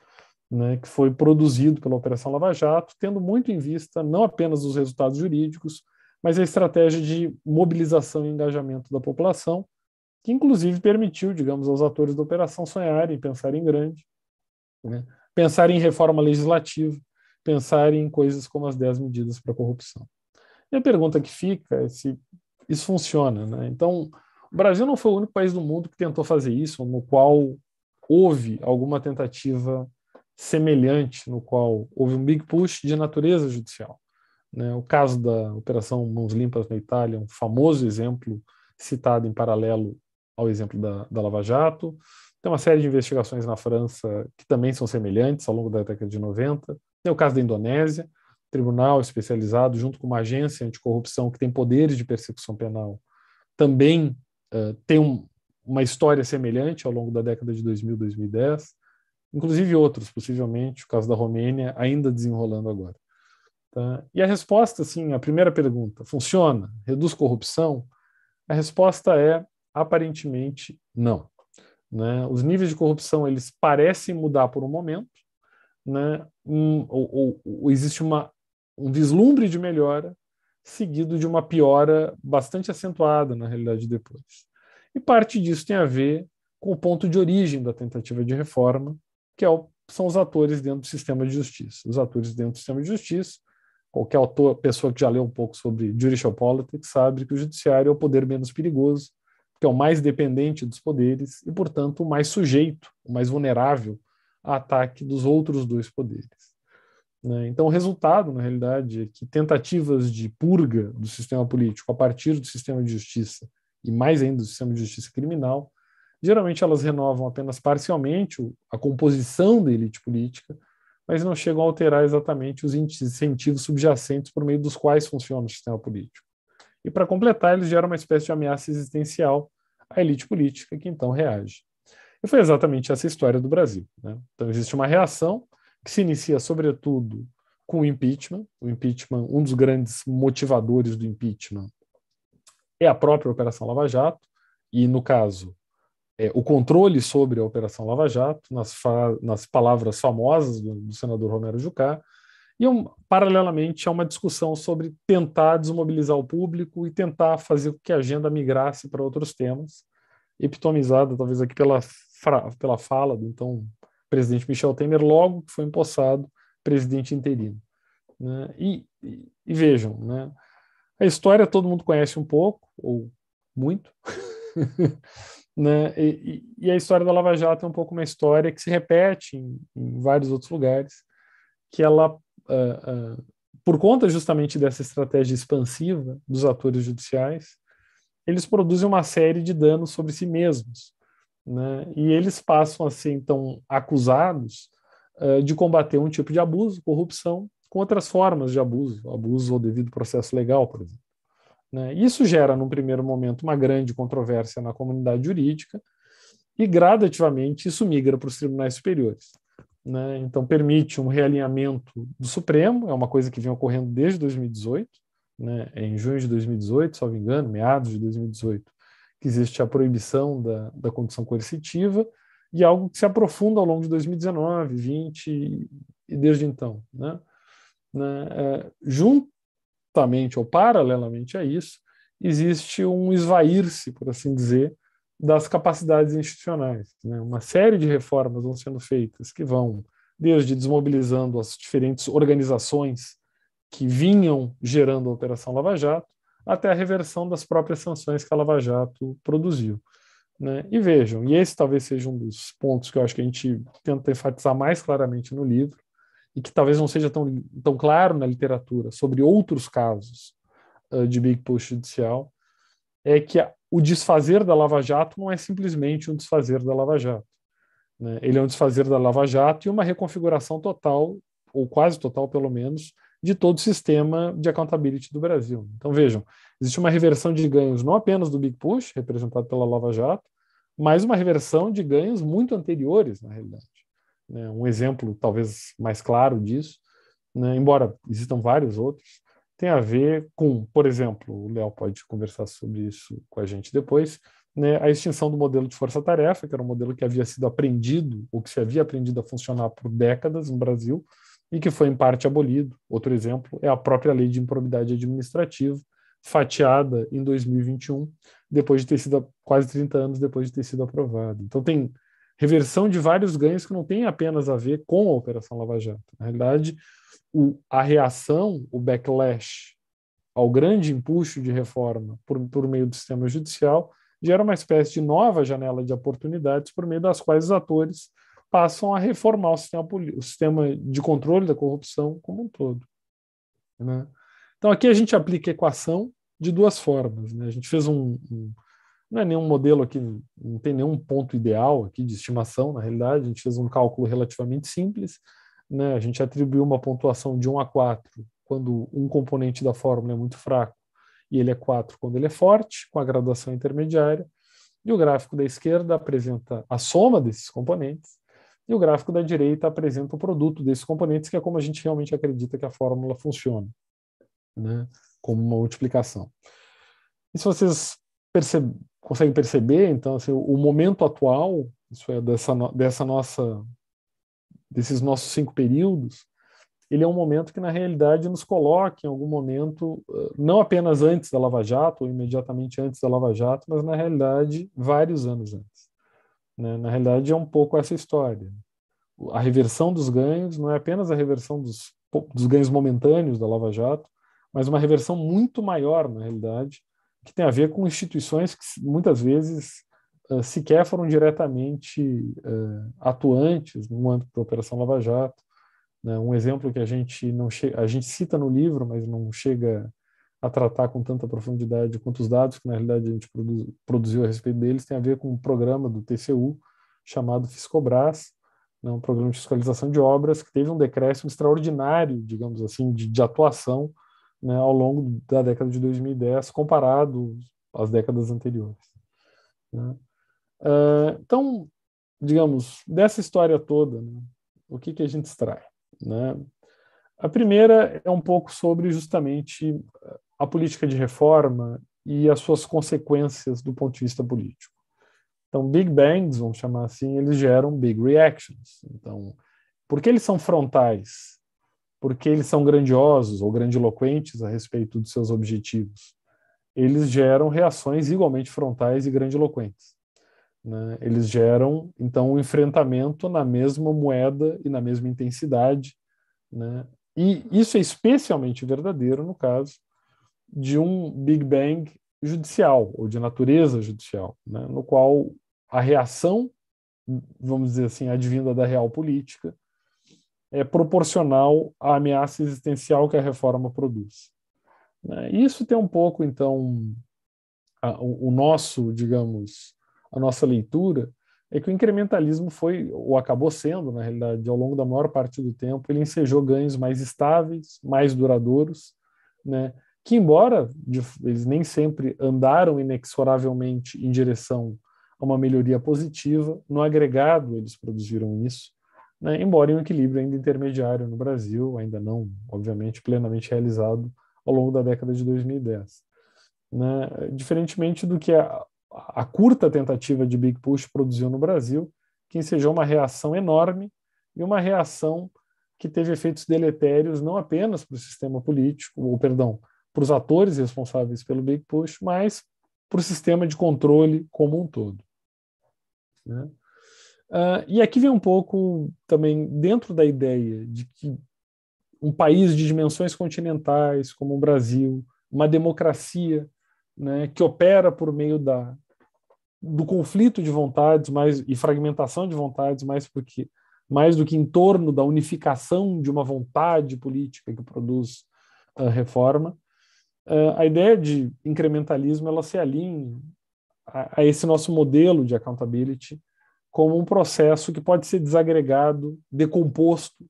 né? que foi produzido pela Operação Lava Jato, tendo muito em vista não apenas os resultados jurídicos, mas a estratégia de mobilização e engajamento da população, que inclusive permitiu, digamos, aos atores da operação sonharem, pensarem em grande, né? pensar em reforma legislativa, pensar em coisas como as 10 medidas para a corrupção. E a pergunta que fica é se isso funciona. Né? Então, o Brasil não foi o único país do mundo que tentou fazer isso, no qual houve alguma tentativa semelhante, no qual houve um big push de natureza judicial. Né? O caso da Operação Mãos Limpas na Itália, é um famoso exemplo citado em paralelo ao exemplo da, da Lava Jato. Tem uma série de investigações na França que também são semelhantes ao longo da década de 90. Tem o caso da Indonésia, tribunal especializado, junto com uma agência anticorrupção que tem poderes de persecução penal, também uh, tem um, uma história semelhante ao longo da década de 2000, 2010, inclusive outros, possivelmente, o caso da Romênia, ainda desenrolando agora. Tá? E a resposta, assim, a primeira pergunta, funciona? Reduz corrupção? A resposta é, aparentemente, não. Né? Os níveis de corrupção eles parecem mudar por um momento, né? um, ou, ou, existe uma, um vislumbre de melhora, seguido de uma piora bastante acentuada na realidade depois. E parte disso tem a ver com o ponto de origem da tentativa de reforma, que é o, são os atores dentro do sistema de justiça. Os atores dentro do sistema de justiça, qualquer autor, pessoa que já leu um pouco sobre judicial politics, sabe que o judiciário é o poder menos perigoso que é o mais dependente dos poderes e, portanto, o mais sujeito, o mais vulnerável a ataque dos outros dois poderes. Né? Então, o resultado, na realidade, é que tentativas de purga do sistema político a partir do sistema de justiça e mais ainda do sistema de justiça criminal, geralmente elas renovam apenas parcialmente a composição da elite política, mas não chegam a alterar exatamente os incentivos subjacentes por meio dos quais funciona o sistema político. E para completar, eles geram uma espécie de ameaça existencial à elite política, que então reage. E foi exatamente essa história do Brasil. Né? Então, existe uma reação que se inicia, sobretudo, com o impeachment. O impeachment, um dos grandes motivadores do impeachment é a própria Operação Lava Jato, e, no caso, é, o controle sobre a Operação Lava Jato, nas, nas palavras famosas do, do senador Romero Jucá, e, um, paralelamente, há uma discussão sobre tentar desmobilizar o público e tentar fazer com que a agenda migrasse para outros temas, epitomizada talvez aqui pela, pela fala do então presidente Michel Temer, logo que foi empossado presidente interino. Né? E, e, e, vejam, né? a história todo mundo conhece um pouco, ou muito, né? e, e, a história da Lava Jato é um pouco uma história que se repete em, em vários outros lugares, que ela é, é, por conta justamente dessa estratégia expansiva dos atores judiciais, eles produzem uma série de danos sobre si mesmos. Né? E eles passam a ser, então, acusados uh, de combater um tipo de abuso, corrupção, com outras formas de abuso, abuso ao devido processo legal, por exemplo. Né? Isso gera, num primeiro momento, uma grande controvérsia na comunidade jurídica, e gradativamente isso migra para os tribunais superiores. Né? Então, permite um realinhamento do Supremo, é uma coisa que vem ocorrendo desde 2018, né? É em junho de 2018, se não me engano, meados de 2018, que existe a proibição da, da condução coercitiva, e algo que se aprofunda ao longo de 2019, 20 e desde então. Né? né? É, juntamente ou paralelamente a isso, existe um esvair-se, por assim dizer, das capacidades institucionais. Né? Uma série de reformas vão sendo feitas que vão desde desmobilizando as diferentes organizações que vinham gerando a Operação Lava Jato, até a reversão das próprias sanções que a Lava Jato produziu. Né? E vejam, e esse talvez seja um dos pontos que eu acho que a gente tenta enfatizar mais claramente no livro, e que talvez não seja tão, tão claro na literatura sobre outros casos uh, de Big Push judicial, é que o desfazer da Lava Jato não é simplesmente um desfazer da Lava Jato. Né? Ele é um desfazer da Lava Jato e uma reconfiguração total, ou quase total pelo menos, de todo o sistema de accountability do Brasil. Então vejam, existe uma reversão de ganhos não apenas do Big Push, representado pela Lava Jato, mas uma reversão de ganhos muito anteriores, na realidade. Né? Um exemplo talvez mais claro disso, né? embora existam vários outros, tem a ver com, por exemplo, o Léo pode conversar sobre isso com a gente depois, né, a extinção do modelo de força-tarefa, que era um modelo que havia sido aprendido, ou que se havia aprendido a funcionar por décadas no Brasil, e que foi em parte abolido. Outro exemplo é a própria lei de improbidade administrativa, fatiada em 2021, depois de ter sido quase 30 anos depois de ter sido aprovada. Então tem reversão de vários ganhos que não tem apenas a ver com a Operação Lava Jato. Na realidade, o, a reação, o backlash ao grande empuxo de reforma por, por meio do sistema judicial gera uma espécie de nova janela de oportunidades por meio das quais os atores passam a reformar o sistema, o sistema de controle da corrupção como um todo. Né? Então, aqui a gente aplica a equação de duas formas. Né? A gente fez um, um não é nenhum modelo aqui, não tem nenhum ponto ideal aqui de estimação, na realidade, a gente fez um cálculo relativamente simples, né? a gente atribuiu uma pontuação de 1 a 4 quando um componente da fórmula é muito fraco e ele é 4 quando ele é forte, com a graduação intermediária, e o gráfico da esquerda apresenta a soma desses componentes, e o gráfico da direita apresenta o produto desses componentes, que é como a gente realmente acredita que a fórmula funciona, né? como uma multiplicação. E se vocês percebem, conseguem perceber, então, assim, o, momento atual, isso é, dessa, dessa nossa, desses nossos cinco períodos, ele é um momento que, na realidade, nos coloca em algum momento, eh, não apenas antes da Lava Jato, ou imediatamente antes da Lava Jato, mas, na realidade, vários anos antes. Né? Na realidade, é um pouco essa história. A reversão dos ganhos não é apenas a reversão dos, dos ganhos momentâneos da Lava Jato, mas uma reversão muito maior, na realidade, que tem a ver com instituições que muitas vezes uh, sequer foram diretamente uh, atuantes no âmbito da Operação Lava Jato. Né? Um exemplo que a gente não a gente cita no livro, mas não chega a tratar com tanta profundidade quanto os dados que na realidade a gente produziu a respeito deles tem a ver com um programa do TCU chamado Fiscobras, né? um programa de fiscalização de obras que teve um decréscimo extraordinário, digamos assim, de, de atuação né, ao longo da década de 2010, comparado às décadas anteriores. Né? Uh, então, digamos, dessa história toda, né, o que, que a gente extrai? Né? A primeira é um pouco sobre justamente eh, a política de reforma e as suas consequências do ponto de vista político. Então, Big Bangs, vamos chamar assim, eles geram big reactions. Então, porque eles são frontais porque eles são grandiosos ou grandiloquentes a respeito dos seus objetivos, eles geram reações igualmente frontais e grandiloquentes. Né? Eles geram, então, um enfrentamento na mesma moeda e na mesma intensidade. Né? E isso é especialmente verdadeiro no caso de um Big Bang judicial, ou de natureza judicial, né? no qual a reação, vamos dizer assim, advinda da real política, é proporcional à ameaça existencial que a reforma produz. Né? Isso tem um pouco, então, a, o, nosso, digamos, a nossa leitura, é que o incrementalismo foi, ou acabou sendo, na realidade, ao longo da maior parte do tempo, ele ensejou ganhos mais estáveis, mais duradouros, né? que, embora de, eles nem sempre andaram inexoravelmente em direção a uma melhoria positiva, no agregado eles produziram isso, né, embora em um equilíbrio ainda intermediário no Brasil, ainda não, obviamente, plenamente realizado ao longo da década de 2010. Né? Diferentemente do que a, a curta tentativa de Big Push produziu no Brasil, que ensejou uma reação enorme e uma reação que teve efeitos deletérios não apenas para o sistema político, ou perdão, para os atores responsáveis pelo Big Push, mas para o sistema de controle como um todo. Né? Uh, e aqui vem um pouco também dentro da ideia de que um país de dimensões continentais como o Brasil, uma democracia né, que opera por meio da, do conflito de vontades mais e fragmentação de vontades mais porque mais do que em torno da unificação de uma vontade política que produz a reforma, ah, a ideia de incrementalismo ela se alinha a, a esse nosso modelo de accountability como um processo que pode ser desagregado, decomposto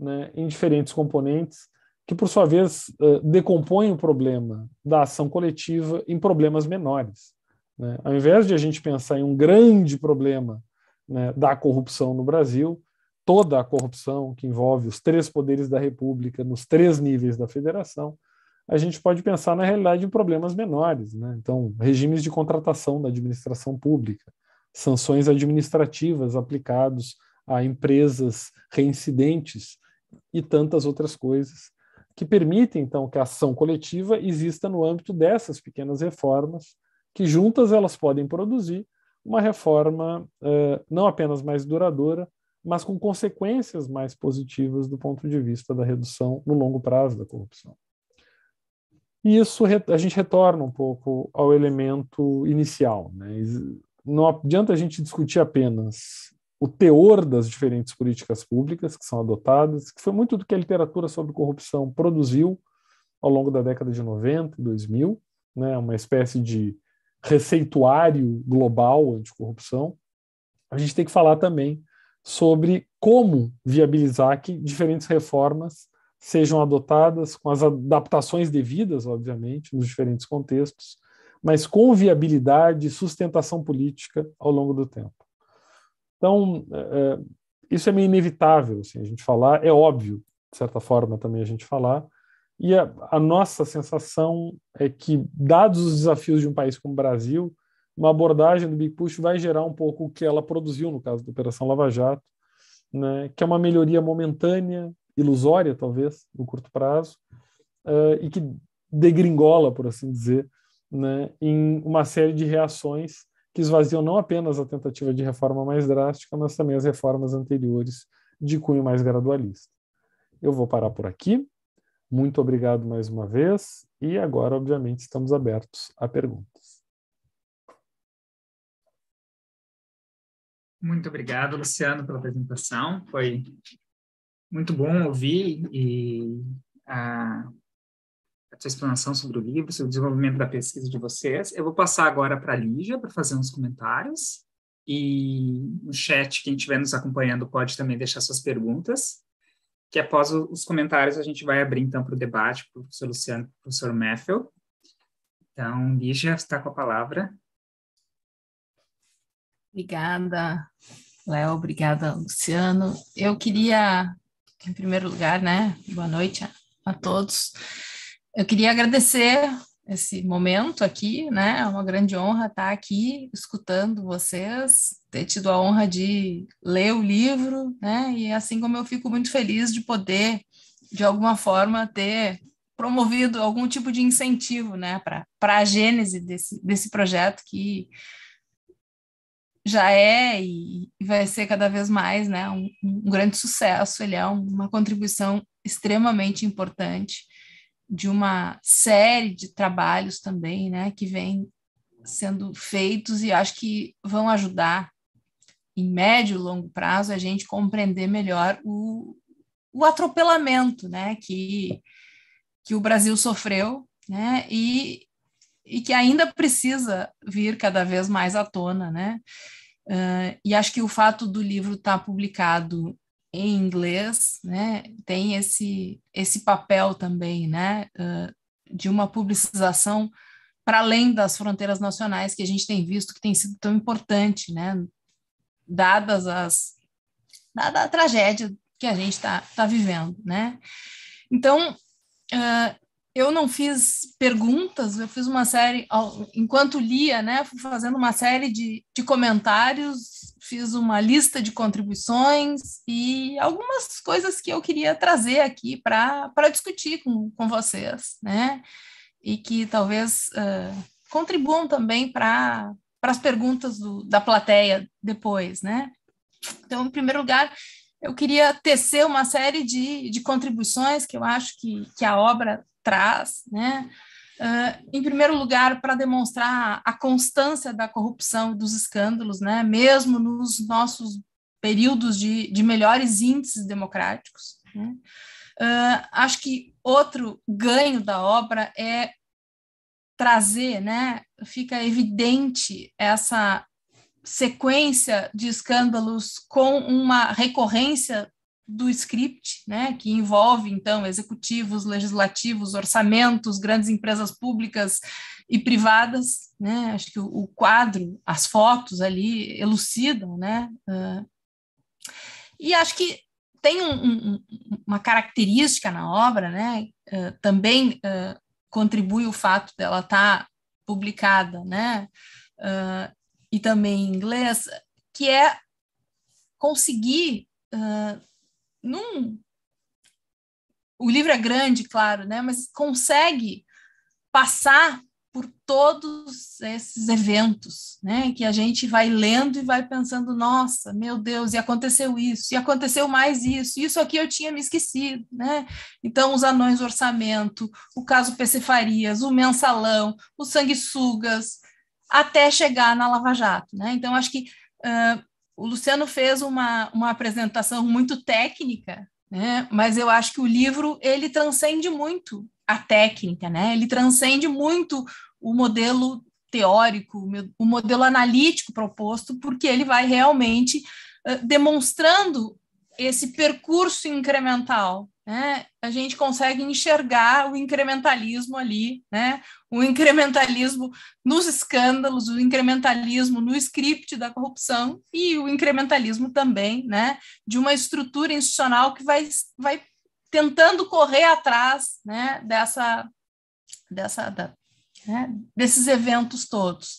né, em diferentes componentes, que, por sua vez, eh, decompõem o problema da ação coletiva em problemas menores. Né? Ao invés de a gente pensar em um grande problema né, da corrupção no Brasil, toda a corrupção que envolve os três poderes da República, nos três níveis da federação, a gente pode pensar na realidade em problemas menores, né? então regimes de contratação da administração pública, sanções administrativas aplicados a empresas reincidentes e tantas outras coisas que permitem então que a ação coletiva exista no âmbito dessas pequenas reformas que juntas elas podem produzir uma reforma uh, não apenas mais duradoura, mas com consequências mais positivas do ponto de vista da redução no longo prazo da corrupção. E isso a gente retorna um pouco ao elemento inicial. Né? não adianta a gente discutir apenas o teor das diferentes políticas públicas que são adotadas, que foi muito do que a literatura sobre corrupção produziu ao longo da década de 90 e 2000, né, uma espécie de receituário global anticorrupção. A gente tem que falar também sobre como viabilizar que diferentes reformas sejam adotadas com as adaptações devidas, obviamente, nos diferentes contextos, mas com viabilidade e sustentação política ao longo do tempo. Então, é, é, isso é meio inevitável assim, a gente falar, é óbvio, de certa forma, também a gente falar, e a, a nossa sensação é que, dados os desafios de um país como o Brasil, uma abordagem do Big Push vai gerar um pouco o que ela produziu no caso da Operação Lava Jato, né, que é uma melhoria momentânea, ilusória talvez, no curto prazo, uh, e que degringola, por assim dizer, né, em uma série de reações que esvaziam não apenas a tentativa de reforma mais drástica, mas também as reformas anteriores de cunho mais gradualista. Eu vou parar por aqui. Muito obrigado mais uma vez e agora, obviamente, estamos abertos a perguntas. Muito obrigado, Luciano, pela apresentação. Foi muito bom ouvir e ah, sua explanação sobre o livro, sobre o desenvolvimento da pesquisa de vocês. Eu vou passar agora para a Lígia para fazer uns comentários. E no chat, quem estiver nos acompanhando pode também deixar suas perguntas, que após os comentários a gente vai abrir então para o debate, para o professor Luciano, e o professor Meffel. Então, Lígia, está com a palavra. Obrigada, Léo, obrigada, Luciano. Eu queria, em primeiro lugar, né, boa noite a, a todos. Eu queria agradecer esse momento aqui, né? É uma grande honra estar aqui escutando vocês, ter tido a honra de ler o livro, né? E assim como eu fico muito feliz de poder, de alguma forma, ter promovido algum tipo de incentivo, né, para a gênese desse, desse projeto que já é e vai ser cada vez mais, né, um, um grande sucesso. Ele é uma contribuição extremamente importante de uma série de trabalhos também, né, que vem sendo feitos e acho que vão ajudar em médio e longo prazo a gente compreender melhor o, o atropelamento, né, que que o Brasil sofreu, né, e, e que ainda precisa vir cada vez mais à tona, né? Uh, e acho que o fato do livro estar tá publicado em inglês, né, tem esse, esse papel também, né, uh, de uma publicização para além das fronteiras nacionais que a gente tem visto que tem sido tão importante, né, dadas as dada a tragédia que a gente está tá vivendo, né? Então uh, eu não fiz perguntas, eu fiz uma série, enquanto lia, né, fui fazendo uma série de, de comentários, fiz uma lista de contribuições e algumas coisas que eu queria trazer aqui para discutir com, com vocês, né, e que talvez uh, contribuam também para as perguntas do, da plateia depois, né. Então, em primeiro lugar, eu queria tecer uma série de, de contribuições que eu acho que, que a obra traz, né? Uh, em primeiro lugar, para demonstrar a constância da corrupção e dos escândalos, né? mesmo nos nossos períodos de, de melhores índices democráticos. Né? Uh, acho que outro ganho da obra é trazer, né? fica evidente essa sequência de escândalos com uma recorrência do script, né, que envolve então executivos, legislativos, orçamentos, grandes empresas públicas e privadas, né? Acho que o, o quadro, as fotos ali elucidam, né? Uh, e acho que tem um, um, uma característica na obra, né? Uh, também uh, contribui o fato dela estar tá publicada, né? e também em inglês, que é conseguir uh, num o livro é grande, claro, né, mas consegue passar por todos esses eventos, né, que a gente vai lendo e vai pensando, nossa, meu Deus, e aconteceu isso, e aconteceu mais isso, isso aqui eu tinha me esquecido, né? Então, os anões do orçamento, o caso PC Farias, o mensalão, os sanguessugas, até chegar na Lava Jato, né? Então, acho que uh, o Luciano fez uma, uma apresentação muito técnica, né? mas eu acho que o livro ele transcende muito a técnica, né? ele transcende muito o modelo teórico, o modelo analítico proposto, porque ele vai realmente uh, demonstrando esse percurso incremental né, a gente consegue enxergar o incrementalismo ali, né, o incrementalismo nos escândalos, o incrementalismo no script da corrupção e o incrementalismo também né, de uma estrutura institucional que vai, vai tentando correr atrás né, dessa, dessa, da, né, desses eventos todos.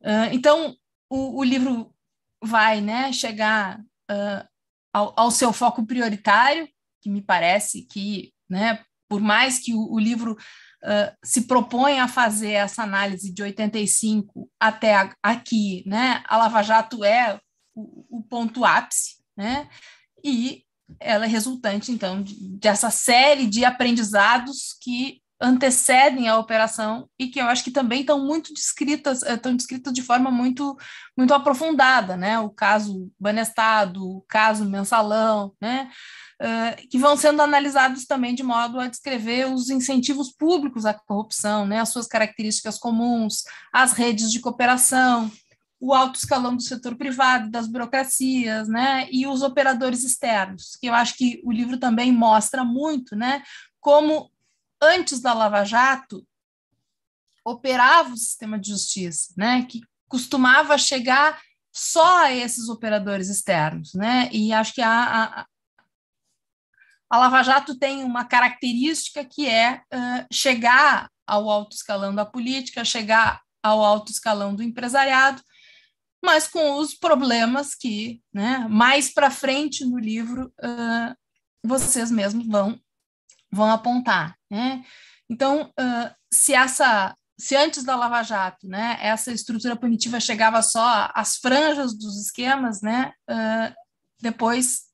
Uh, então, o, o, livro vai né, chegar uh, ao, ao, seu foco prioritário, que me parece que, né, por mais que o, o livro uh, se proponha a fazer essa análise de 85 até a, aqui, né, a Lava Jato é o, o ponto ápice, né, e ela é resultante, então, dessa série de aprendizados que antecedem a operação e que eu acho que também estão muito descritas, eh, estão descritas de forma muito muito aprofundada, né? O caso Banestado, o caso Mensalão, né? que vão sendo analisados também de modo a descrever os incentivos públicos à corrupção, né, as suas características comuns, as redes de cooperação, o alto escalão do setor privado, das burocracias, né, e os operadores externos, que eu acho que o livro também mostra muito, né, como antes da Lava Jato operava o sistema de justiça, né, que costumava chegar só a esses operadores externos, né, e acho que a, a, a Lava Jato tem uma característica que é uh, chegar ao alto escalão da política, chegar ao alto escalão do empresariado, mas com os problemas que, né, mais para frente no livro, uh, vocês mesmos vão, vão apontar. Né? Então, uh, se essa se antes da Lava Jato, né, essa estrutura punitiva chegava só às franjas dos esquemas, né, depois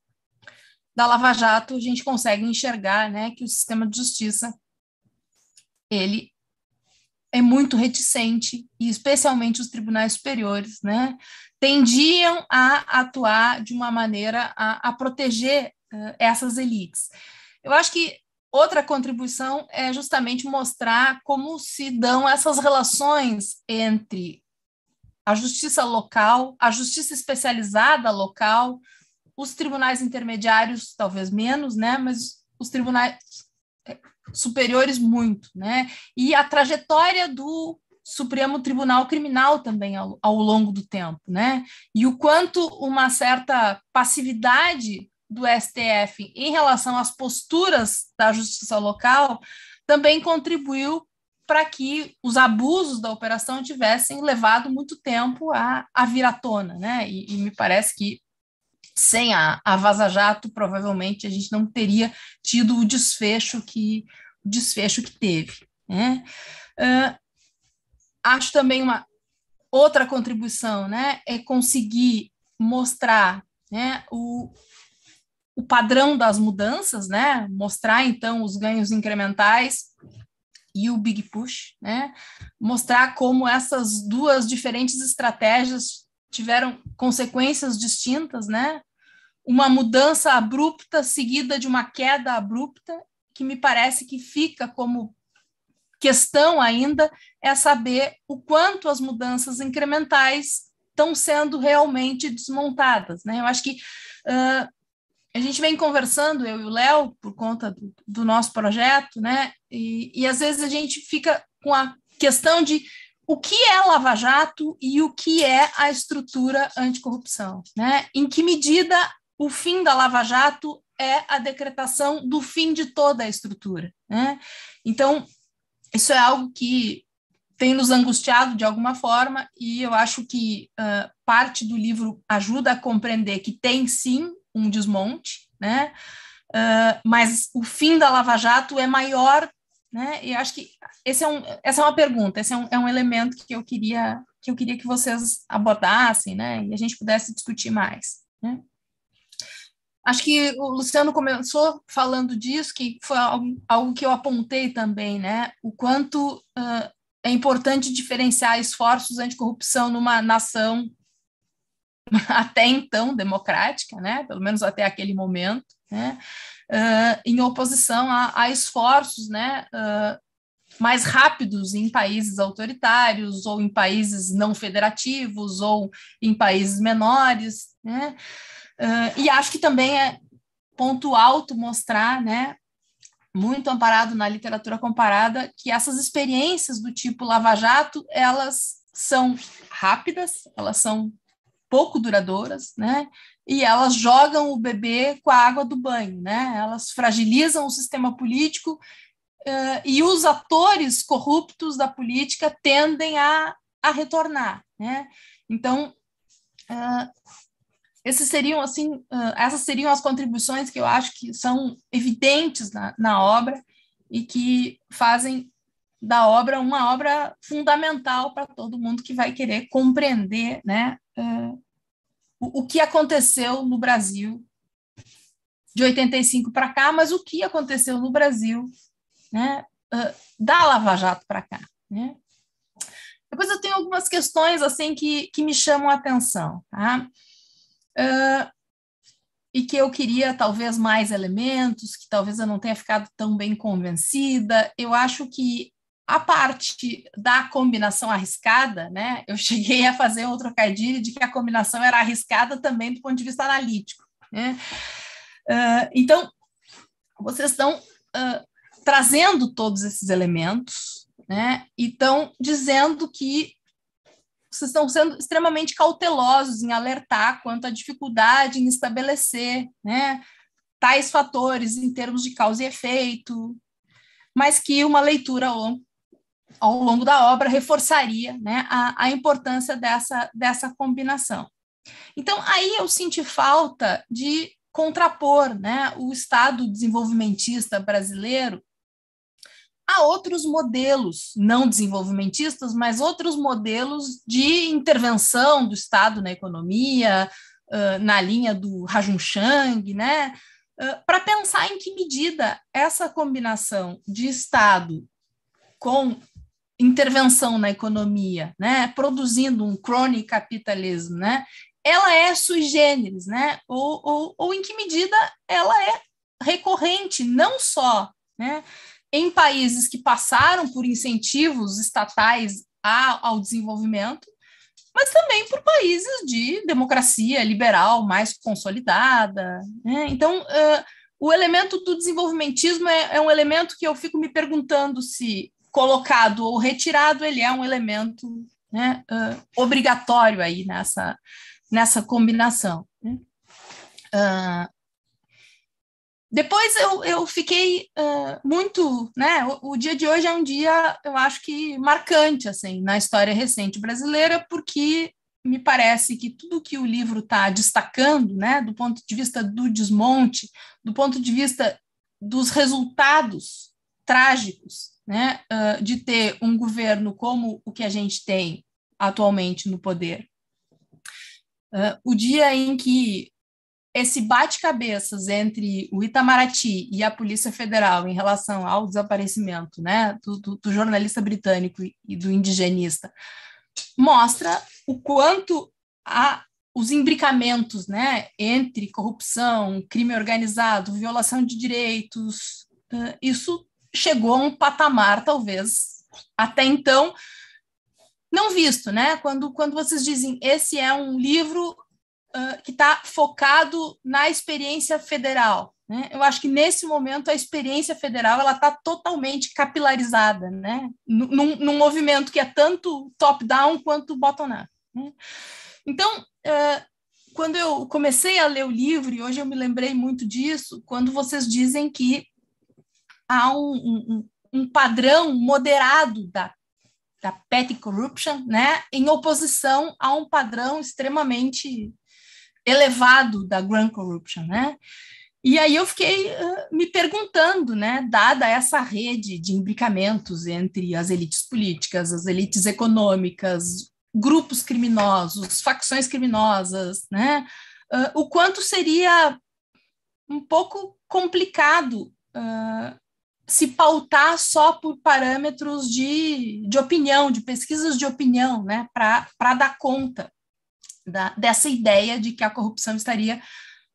da Lava Jato, a gente consegue enxergar né, que o sistema de justiça ele é muito reticente, e especialmente os tribunais superiores, né, tendiam a atuar de uma maneira a, a proteger uh, essas elites. Eu acho que outra contribuição é justamente mostrar como se dão essas relações entre a justiça local, a justiça especializada local, os tribunais intermediários, talvez menos, né? Mas os tribunais superiores, muito, né? E a trajetória do Supremo Tribunal Criminal também ao, ao longo do tempo, né? E o quanto uma certa passividade do STF em relação às posturas da justiça local também contribuiu para que os abusos da operação tivessem levado muito tempo a, a vir à tona, né? E, e me parece que sem a, a Vaza Jato, provavelmente a gente não teria tido o desfecho que, o desfecho que teve. Né? Uh, acho também uma outra contribuição né, é conseguir mostrar né, o, o padrão das mudanças, né, mostrar então os ganhos incrementais e o Big Push, né? mostrar como essas duas diferentes estratégias tiveram consequências distintas, né? Uma mudança abrupta seguida de uma queda abrupta, que me parece que fica como questão ainda é saber o quanto as mudanças incrementais estão sendo realmente desmontadas, né? Eu acho que uh, a gente vem conversando, eu e o Léo, por conta do, do, nosso projeto, né? E, e às vezes a gente fica com a questão de o que é Lava Jato e o que é a estrutura anticorrupção. Né? Em que medida o fim da Lava Jato é a decretação do fim de toda a estrutura. Né? Então, isso é algo que tem nos angustiado de alguma forma, e eu acho que uh, parte do livro ajuda a compreender que tem sim um desmonte, né? Uh, mas o fim da Lava Jato é maior, né? E acho que esse é um, essa é uma pergunta, esse é um, é um elemento que eu queria que eu queria que vocês abordassem, né, e a gente pudesse discutir mais. Né? Acho que o Luciano começou falando disso, que foi algo, algo que eu apontei também, né, o quanto uh, é importante diferenciar esforços anticorrupção numa nação até então democrática, né, pelo menos até aquele momento, né, uh, em oposição a, a esforços, né, uh, mais rápidos em países autoritários ou em países não federativos ou em países menores, né? Uh, e acho que também é ponto alto mostrar, né, muito amparado na literatura comparada, que essas experiências do tipo Lava Jato, elas são rápidas, elas são pouco duradouras, né? E elas jogam o bebê com a água do banho, né? Elas fragilizam o sistema político uh, e os atores corruptos da política tendem a, a retornar, né? Então, uh, esses seriam assim, uh, essas seriam as contribuições que eu acho que são evidentes na, na obra e que fazem da obra uma obra fundamental para todo mundo que vai querer compreender, né? Ah, o, o que aconteceu no Brasil de 85 para cá, mas o que aconteceu no Brasil né, ah, da Lava Jato para cá. Né? Depois eu tenho algumas questões assim que, que me chamam a atenção, tá? Uh, e que eu queria talvez mais elementos, que talvez eu não tenha ficado tão bem convencida. Eu acho que a parte da combinação arriscada, né? Eu cheguei a fazer um trocadilho de que a combinação era arriscada também do ponto de vista analítico. Né? Uh, então, vocês estão uh, trazendo todos esses elementos, né? E então, dizendo que vocês estão sendo extremamente cautelosos em alertar quanto à dificuldade em estabelecer, né? Tais fatores em termos de causa e efeito, mas que uma leitura ao longo, ao longo da obra reforçaria né, a, a importância dessa, dessa combinação. Então, aí eu senti falta de contrapor né, o Estado desenvolvimentista brasileiro há outros modelos, não desenvolvimentistas, mas outros modelos de intervenção do Estado na economia, na linha do Rajunchang, né? para pensar em que medida essa combinação de Estado com intervenção na economia, né, produzindo um crony capitalismo, né, ela é sui generis, né, ou, ou, ou em que medida ela é recorrente, não só, né, em países que passaram por incentivos estatais ao desenvolvimento, mas também por países de democracia liberal mais consolidada. Né? Então, uh, o elemento do desenvolvimentismo é, é, um elemento que eu fico me perguntando se colocado ou retirado ele é um elemento né, uh, obrigatório aí nessa, nessa combinação. Né? Uh, depois eu, eu fiquei uh, muito, né? O, o, dia de hoje é um dia, eu acho que marcante, assim, na história recente brasileira, porque me parece que tudo que o livro está destacando, né, do ponto de vista do desmonte, do ponto de vista dos resultados trágicos, né, uh, de ter um governo como o que a gente tem atualmente no poder, Uh, o dia em que esse bate-cabeças entre o Itamaraty e a Polícia Federal em relação ao desaparecimento né, do, do, do jornalista britânico e do indigenista mostra o quanto a, os imbricamentos né, entre corrupção, crime organizado, violação de direitos, isso chegou a um patamar, talvez, até então, não visto, né? Quando, quando vocês dizem esse é um livro que está focado na experiência federal. Né? Eu acho que nesse momento a experiência federal ela está totalmente capilarizada, né? Num, num, movimento que é tanto top-down quanto bottom-up. Né? Então, uh, quando eu comecei a ler o livro, e hoje eu me lembrei muito disso, quando vocês dizem que há um, um, um padrão moderado da da petty corruption, né, em oposição a um padrão extremamente elevado da grand corruption, né? E aí eu fiquei uh, me perguntando, né, dada essa rede de imbricamentos entre as elites políticas, as elites econômicas, grupos criminosos, facções criminosas, né, uh, o quanto seria um pouco complicado uh, se pautar só por parâmetros de, de opinião, de pesquisas de opinião, né, para dar conta da, dessa ideia de que a corrupção estaria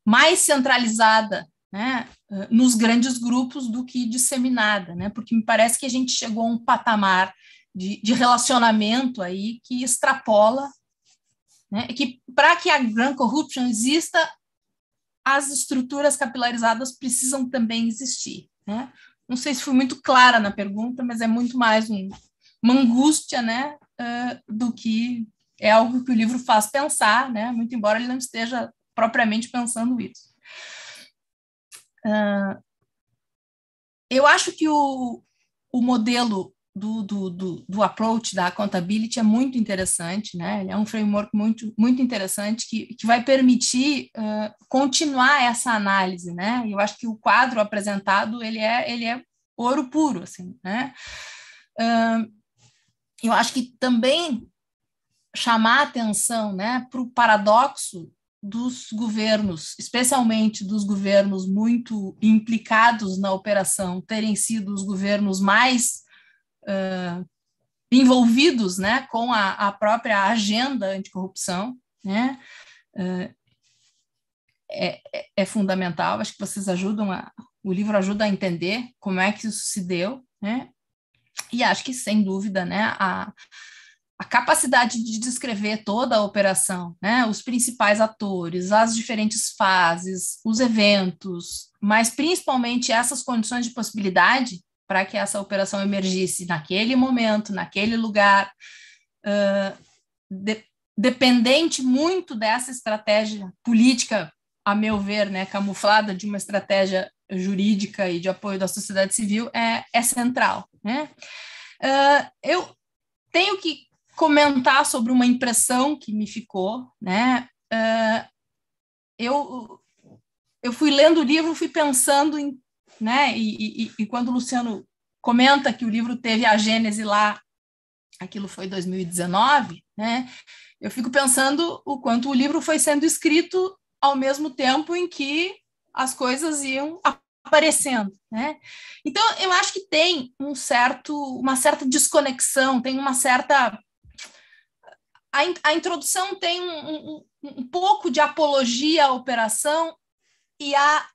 mais centralizada né, eh, nos grandes grupos do que disseminada, né, porque me parece que a gente chegou a um patamar de, de relacionamento aí que extrapola, né, que para que a grand corruption exista, as estruturas capilarizadas precisam também existir. Né? Não sei se fui muito clara na pergunta, mas é muito mais um, uma angústia né, uh, do que é algo que o livro faz pensar, né? muito embora ele não esteja propriamente pensando isso. Uh, eu acho que o, o modelo do, do, do, do, approach da accountability é muito interessante, né? Ele é um framework muito, muito interessante que, que vai permitir uh, continuar essa análise, né? Eu acho que o quadro apresentado ele é, ele é ouro puro, assim, né? Uh, eu acho que também chamar atenção né, para o paradoxo dos governos, especialmente dos governos muito implicados na operação, terem sido os governos mais uh, envolvidos né, com a, a, própria agenda anticorrupção, né, uh, é, é, é, fundamental. Acho que vocês ajudam, a, o livro ajuda a entender como é que isso se deu, né, e acho que, sem dúvida, né, a, a capacidade de descrever toda a operação, né? os principais atores, as diferentes fases, os eventos, mas principalmente essas condições de possibilidade para que essa operação emergisse naquele momento, naquele lugar, uh, de, dependente muito dessa estratégia política, a meu ver, né, camuflada de uma estratégia jurídica e de apoio da sociedade civil, é, é central. Né? Uh, eu tenho que comentar sobre uma impressão que me ficou, né? Uh, eu eu fui lendo o livro, fui pensando em, né? E, e, e, quando o Luciano comenta que o livro teve a gênese lá, aquilo foi 2019, né? Eu fico pensando o quanto o livro foi sendo escrito ao mesmo tempo em que as coisas iam aparecendo, né? Então eu acho que tem um certo, uma certa desconexão, tem uma certa a, in, a introdução tem um, um, um, pouco de apologia à operação e a,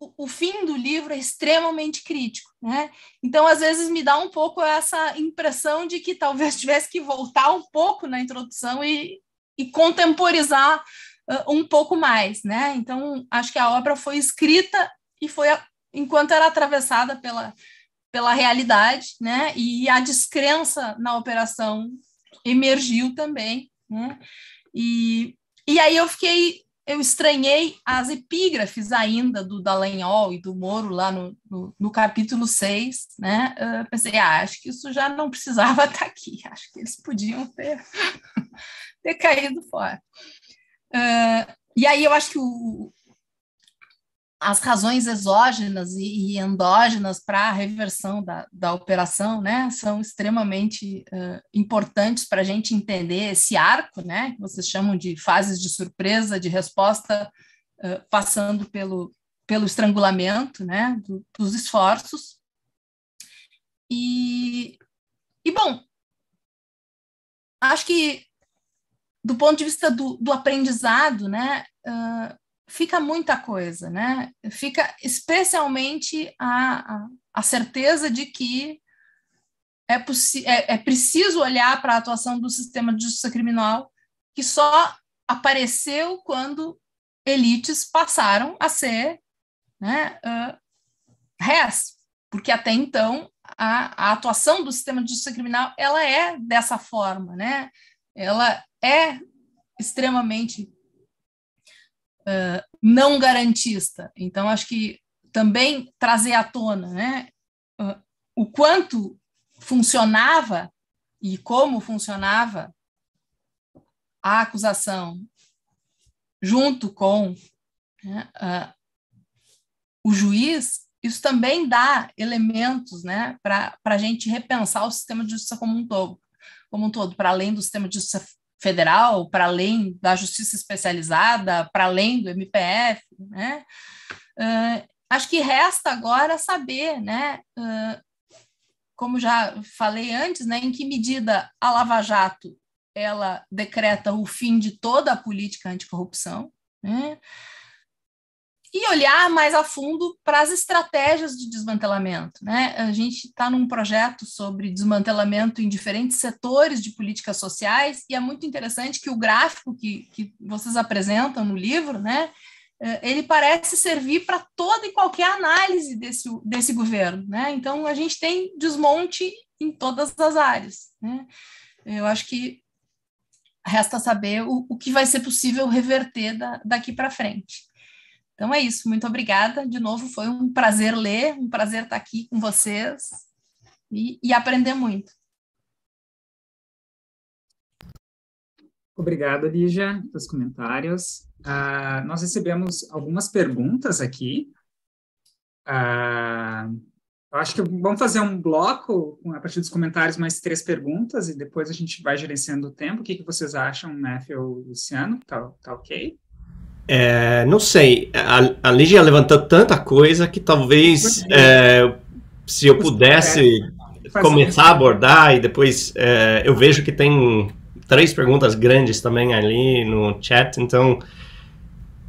o, o, fim do livro é extremamente crítico. Né? Então, às vezes, me dá um pouco essa impressão de que talvez tivesse que voltar um pouco na introdução e, e contemporizar uh, um pouco mais. Né? Então, acho que a obra foi escrita e foi a, enquanto era atravessada pela, pela realidade, né? E a descrença na operação emergiu também. Né? E, e aí eu fiquei, eu estranhei as epígrafes ainda do Dallagnol e do Moro lá no, no, no capítulo 6, né? Eu ah, pensei, ah, acho que isso já não precisava estar tá aqui, acho que eles podiam ter, ter caído fora. Uh, e aí eu acho que o, as razões exógenas e, endógenas para a reversão da, da operação, né, são extremamente uh, importantes para a gente entender esse arco, né, que vocês chamam de fases de surpresa, de resposta, uh, passando pelo, pelo estrangulamento, né, do, dos esforços. E, e, bom, acho que do ponto de vista do, do aprendizado, né, uh, fica muita coisa, né? Fica especialmente a, a, a certeza de que é, é, é preciso olhar para a atuação do sistema de justiça criminal que só apareceu quando elites passaram a ser né, uh, porque até então a, a, atuação do sistema de justiça criminal ela é dessa forma, né? Ela é extremamente não garantista. Então, acho que também trazer à tona né, uh, o quanto funcionava e como funcionava a acusação junto com né, uh, o juiz, isso também dá elementos né, para a gente repensar o sistema de justiça como um todo, como um todo, para além do sistema de justiça federal, para além da justiça especializada, para além do MPF, né? Uh, acho que resta agora saber, né? Uh, como já falei antes, né, em que medida a Lava Jato ela decreta o fim de toda a política anticorrupção, né? e olhar mais a fundo para as estratégias de desmantelamento. Né? A gente está num projeto sobre desmantelamento em diferentes setores de políticas sociais, e é muito interessante que o gráfico que, que vocês apresentam no livro, né, é, ele parece servir para toda e qualquer análise desse, desse governo. Né? Então, a gente tem desmonte em todas as áreas. Né? Eu acho que resta saber o, o que vai ser possível reverter da, daqui para frente. Então é isso, muito obrigada. De novo, foi um prazer ler, um prazer estar aqui com vocês e, e aprender muito. Obrigado, Lígia, pelos comentários. Uh, nós recebemos algumas perguntas aqui. Uh, acho que vamos fazer um bloco a partir dos comentários, mais três perguntas, e depois a gente vai gerenciando o tempo. O que, que vocês acham, Matthew e Luciano? Tá, tá ok? É, não sei, a, a Lin levantou tanta coisa que talvez uhum. é, se eu pudesse começar a abordar e depois é, eu vejo que tem três perguntas grandes também ali no chat, então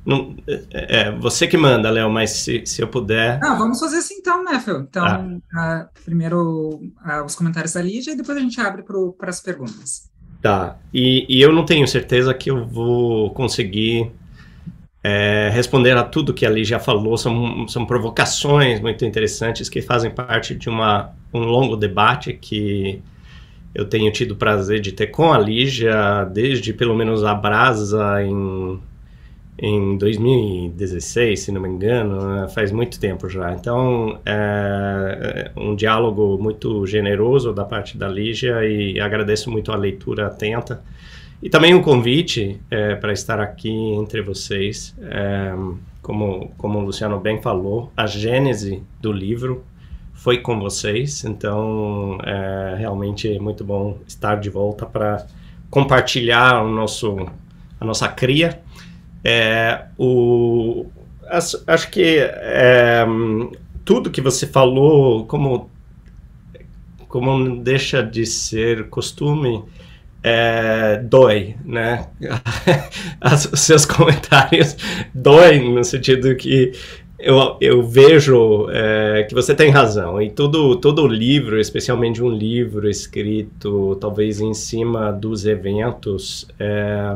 não, é, é você que manda, Léo, mas se, se eu puder. vamos fazer assim então, né, Fel? Então, ah. primeiro os comentários da Lídia e depois a gente abre para as perguntas. Tá, e, e, eu não tenho certeza que eu vou conseguir é, responder a tudo que ali já falou. São, são provocações muito interessantes que fazem parte de uma, um longo debate que eu tenho tido o prazer de ter com a Lígia desde pelo menos a Brasa em, em 2016, se não me engano, né? faz muito tempo já. Então, é, é um diálogo muito generoso da parte da Lígia e agradeço muito a leitura atenta e também um convite é, para estar aqui entre vocês. É, como, como o Luciano bem falou, a gênese do livro foi com vocês, então é, realmente é muito bom estar de volta para compartilhar o nosso, a nossa cria. É, o, acho, acho que é, tudo que você falou, como, como deixa de ser costume, é, dói, né? As, os seus comentários doem no sentido que eu, eu vejo é, que você tem razão. E todo, todo livro, especialmente um livro escrito talvez em cima dos eventos, é,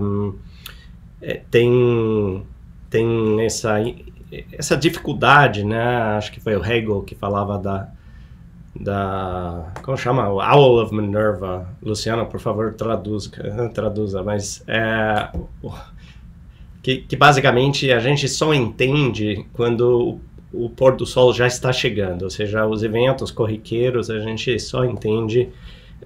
é, tem, tem essa, essa dificuldade, né? Acho que foi o Hegel que falava da da como chama Owl of Minerva Luciano por favor traduza traduza mas é, que, que, basicamente a gente só entende quando o, o, pôr do sol já está chegando ou seja os eventos corriqueiros a gente só entende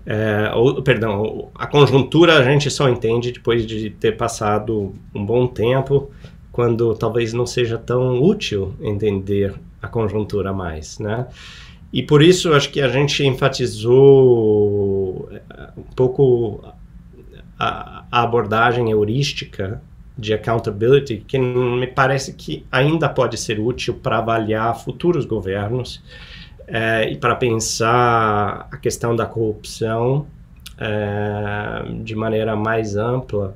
é, ou, perdão a conjuntura a gente só entende depois de ter passado um bom tempo quando talvez não seja tão útil entender a conjuntura mais né e por isso acho que a gente enfatizou eh, um pouco a, a abordagem heurística de accountability, que me parece que ainda pode ser útil para avaliar futuros governos é, e para pensar a questão da corrupção é, de maneira mais ampla.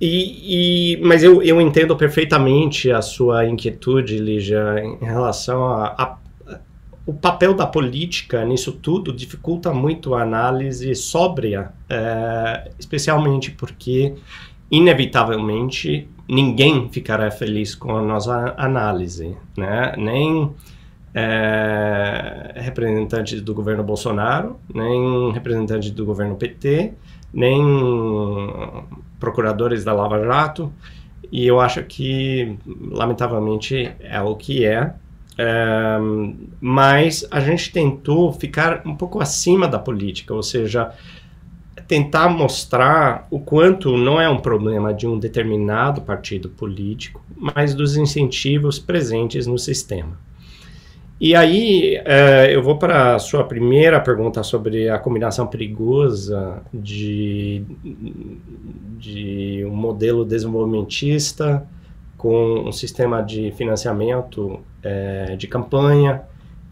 E, e, mas eu, eu entendo perfeitamente a sua inquietude, Lígia, em relação a, a o papel da política nisso tudo dificulta muito a análise sóbria, é, especialmente porque, inevitavelmente, ninguém ficará feliz com a nossa análise, né? Nem é, representantes do governo Bolsonaro, nem representantes do governo PT, nem procuradores da Lava Jato, e eu acho que, lamentavelmente, é o que é. É, mas a gente tentou ficar um pouco acima da política, ou seja, tentar mostrar o quanto não é um problema de um determinado partido político, mas dos incentivos presentes no sistema. E aí eh, eu vou para a sua primeira pergunta sobre a combinação perigosa de, de um modelo desenvolvimentista com um sistema de financiamento é, de campanha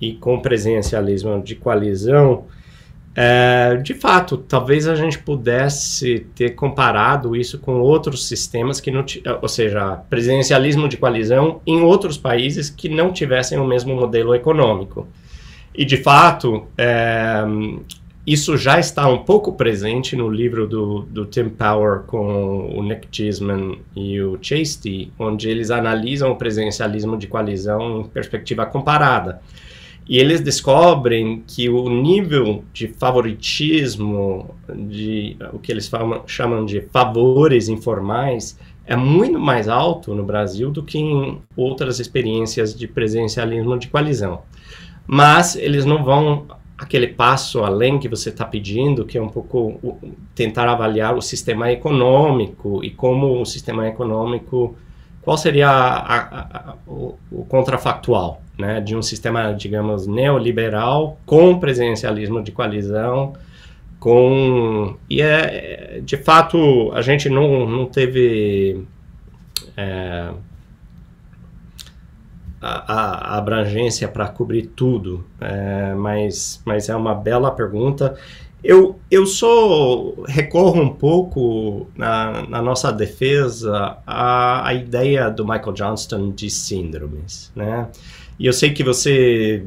e com presencialismo de coalizão, é, de fato, talvez a gente pudesse ter comparado isso com outros sistemas que não, é, ou seja, presencialismo de coalizão em outros países que não tivessem o mesmo modelo econômico. E de fato, é, isso já está um pouco presente no livro do, do Tim Power com o Nick Chisman e o Chasty, onde eles analisam o presencialismo de coalizão em perspectiva comparada. E eles descobrem que o nível de favoritismo, de o que eles falam, chamam de favores informais, é muito mais alto no Brasil do que em outras experiências de presencialismo de coalizão. Mas eles não vão aquele passo além que você está pedindo, que é um pouco tentar avaliar o sistema econômico e como o sistema econômico, qual seria a, a, a, o, o, contrafactual né, de um sistema, digamos, neoliberal com presencialismo de coalizão, com... E é, de fato, a gente não, não teve... É, a, a abrangência para cobrir tudo, é, mas, mas é uma bela pergunta. Eu, eu sou recorro um pouco na, na nossa defesa à, a ideia do Michael Johnston de síndromes, né? E eu sei que você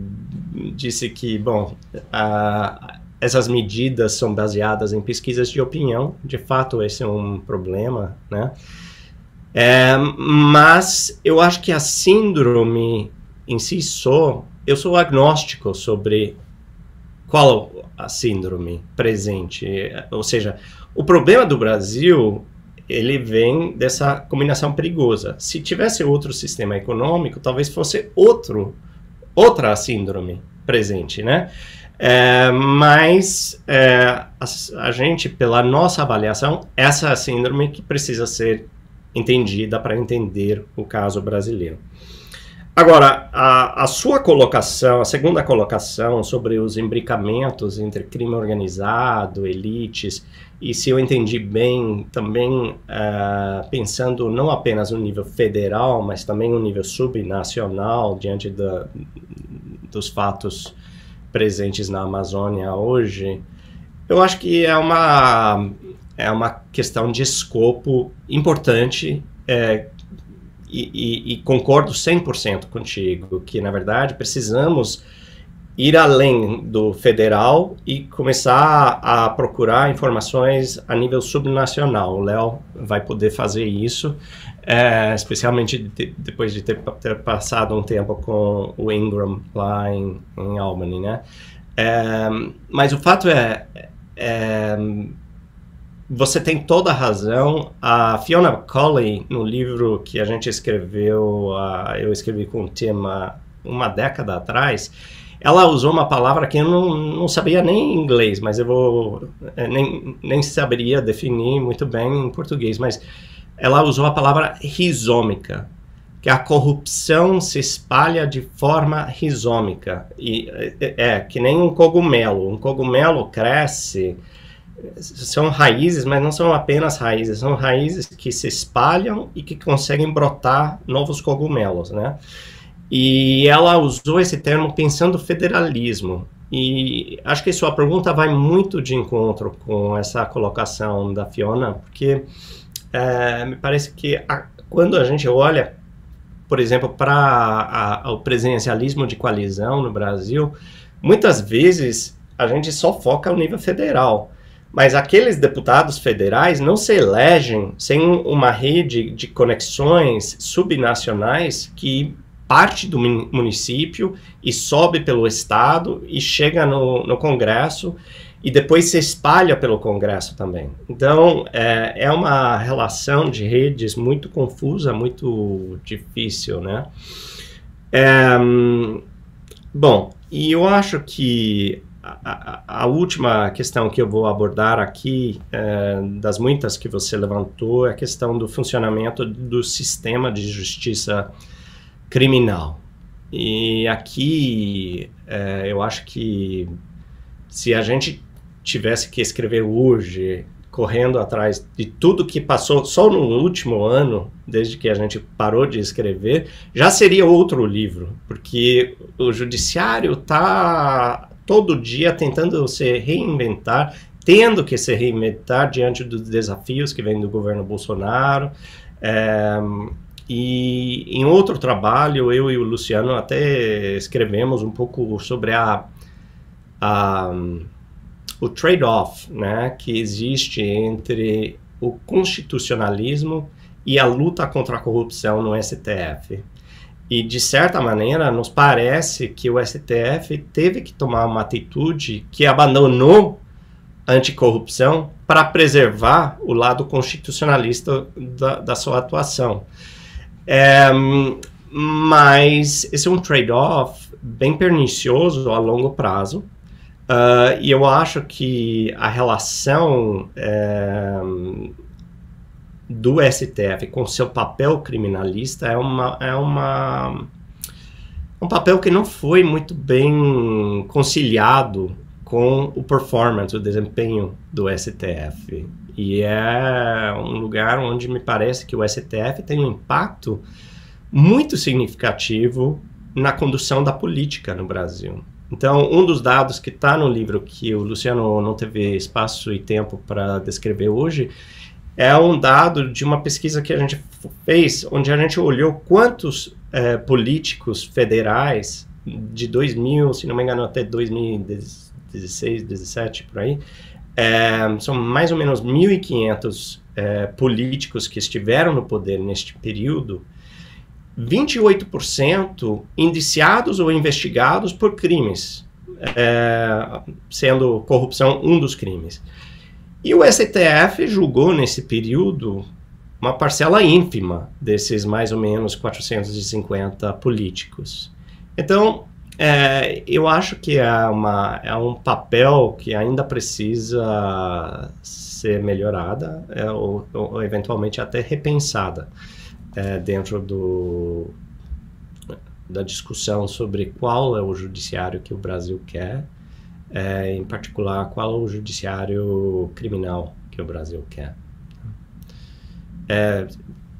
disse que, bom, essas medidas são baseadas em pesquisas de opinião. De fato, esse é um problema, né? É, mas eu acho que a síndrome em si só, eu sou agnóstico sobre qual a síndrome presente. Ou seja, o problema do Brasil ele vem dessa combinação perigosa. Se tivesse outro sistema econômico, talvez fosse outro, outra síndrome presente, né? É, mas é, a, a gente, pela nossa avaliação, essa é a síndrome que precisa ser entendida para entender o caso brasileiro. Agora, a, a, sua colocação, a segunda colocação sobre os embricamentos entre crime organizado, elites, e se eu entendi bem, também uh, pensando não apenas no nível federal, mas também no nível subnacional, diante da, dos fatos presentes na Amazônia hoje, eu acho que é uma é uma questão de escopo importante é, e, e, e concordo 100% contigo que, na verdade, precisamos ir além do federal e começar a procurar informações a nível subnacional. O Léo vai poder fazer isso, é, especialmente de, depois de ter, ter, passado um tempo com o Ingram lá em, em Albany, né? É, mas o fato é, é você tem toda a razão. A Fiona Colley, no livro que a gente escreveu, uh, eu escrevi com o tema uma década atrás, ela usou uma palavra que eu não, não sabia nem em inglês, mas eu vou é, nem, nem saberia definir muito bem em português, mas ela usou a palavra rizômica, que a corrupção se espalha de forma rizômica e é, é, é que nem um cogumelo. Um cogumelo cresce são raízes, mas não são apenas raízes, são raízes que se espalham e que conseguem brotar novos cogumelos, né? E ela usou esse termo pensando federalismo. E acho que sua pergunta vai muito de encontro com essa colocação da Fiona, porque é, me parece que a, quando a gente olha, por exemplo, para o presidencialismo de coalizão no Brasil, muitas vezes a gente só foca no nível federal. Mas aqueles deputados federais não se elegem sem uma rede de conexões subnacionais que parte do município e sobe pelo estado e chega no, no Congresso e depois se espalha pelo Congresso também. Então é, é uma relação de redes muito confusa, muito difícil, né? É, hum, bom, e eu acho que a, a, última questão que eu vou abordar aqui, é, das muitas que você levantou, é a questão do funcionamento do sistema de justiça criminal. E aqui é, eu acho que se a gente tivesse que escrever hoje, correndo atrás de tudo que passou só no último ano, desde que a gente parou de escrever, já seria outro livro, porque o judiciário está todo dia tentando se reinventar, tendo que se reinventar diante dos desafios que vem do governo Bolsonaro. É, e em outro trabalho, eu e o Luciano até escrevemos um pouco sobre a, a o trade-off né, que existe entre o constitucionalismo e a luta contra a corrupção no STF. E, de certa maneira, nos parece que o STF teve que tomar uma atitude que abandonou anticorrupção para preservar o lado constitucionalista da, da sua atuação. É, mas esse é um trade-off bem pernicioso a longo prazo. Uh, e eu acho que a relação. É, do STF com seu papel criminalista é uma é uma um papel que não foi muito bem conciliado com o performance, o desempenho do STF. E é um lugar onde me parece que o STF tem um impacto muito significativo na condução da política no Brasil. Então, um dos dados que está no livro que o Luciano não teve espaço e tempo para descrever hoje é um dado de uma pesquisa que a gente fez, onde a gente olhou quantos é, políticos federais de 2000, se não me engano, até 2016, 17 por aí, é, são mais ou menos 1.500 é, políticos que estiveram no poder neste período, 28% indiciados ou investigados por crimes, é, sendo corrupção um dos crimes. E o STF julgou nesse período uma parcela ínfima desses mais ou menos 450 políticos. Então, é, eu acho que é, uma, é um papel que ainda precisa ser melhorada é, ou, ou, eventualmente até repensada é, dentro do, da discussão sobre qual é o judiciário que o Brasil quer é, em particular, qual o judiciário criminal que o Brasil quer. É,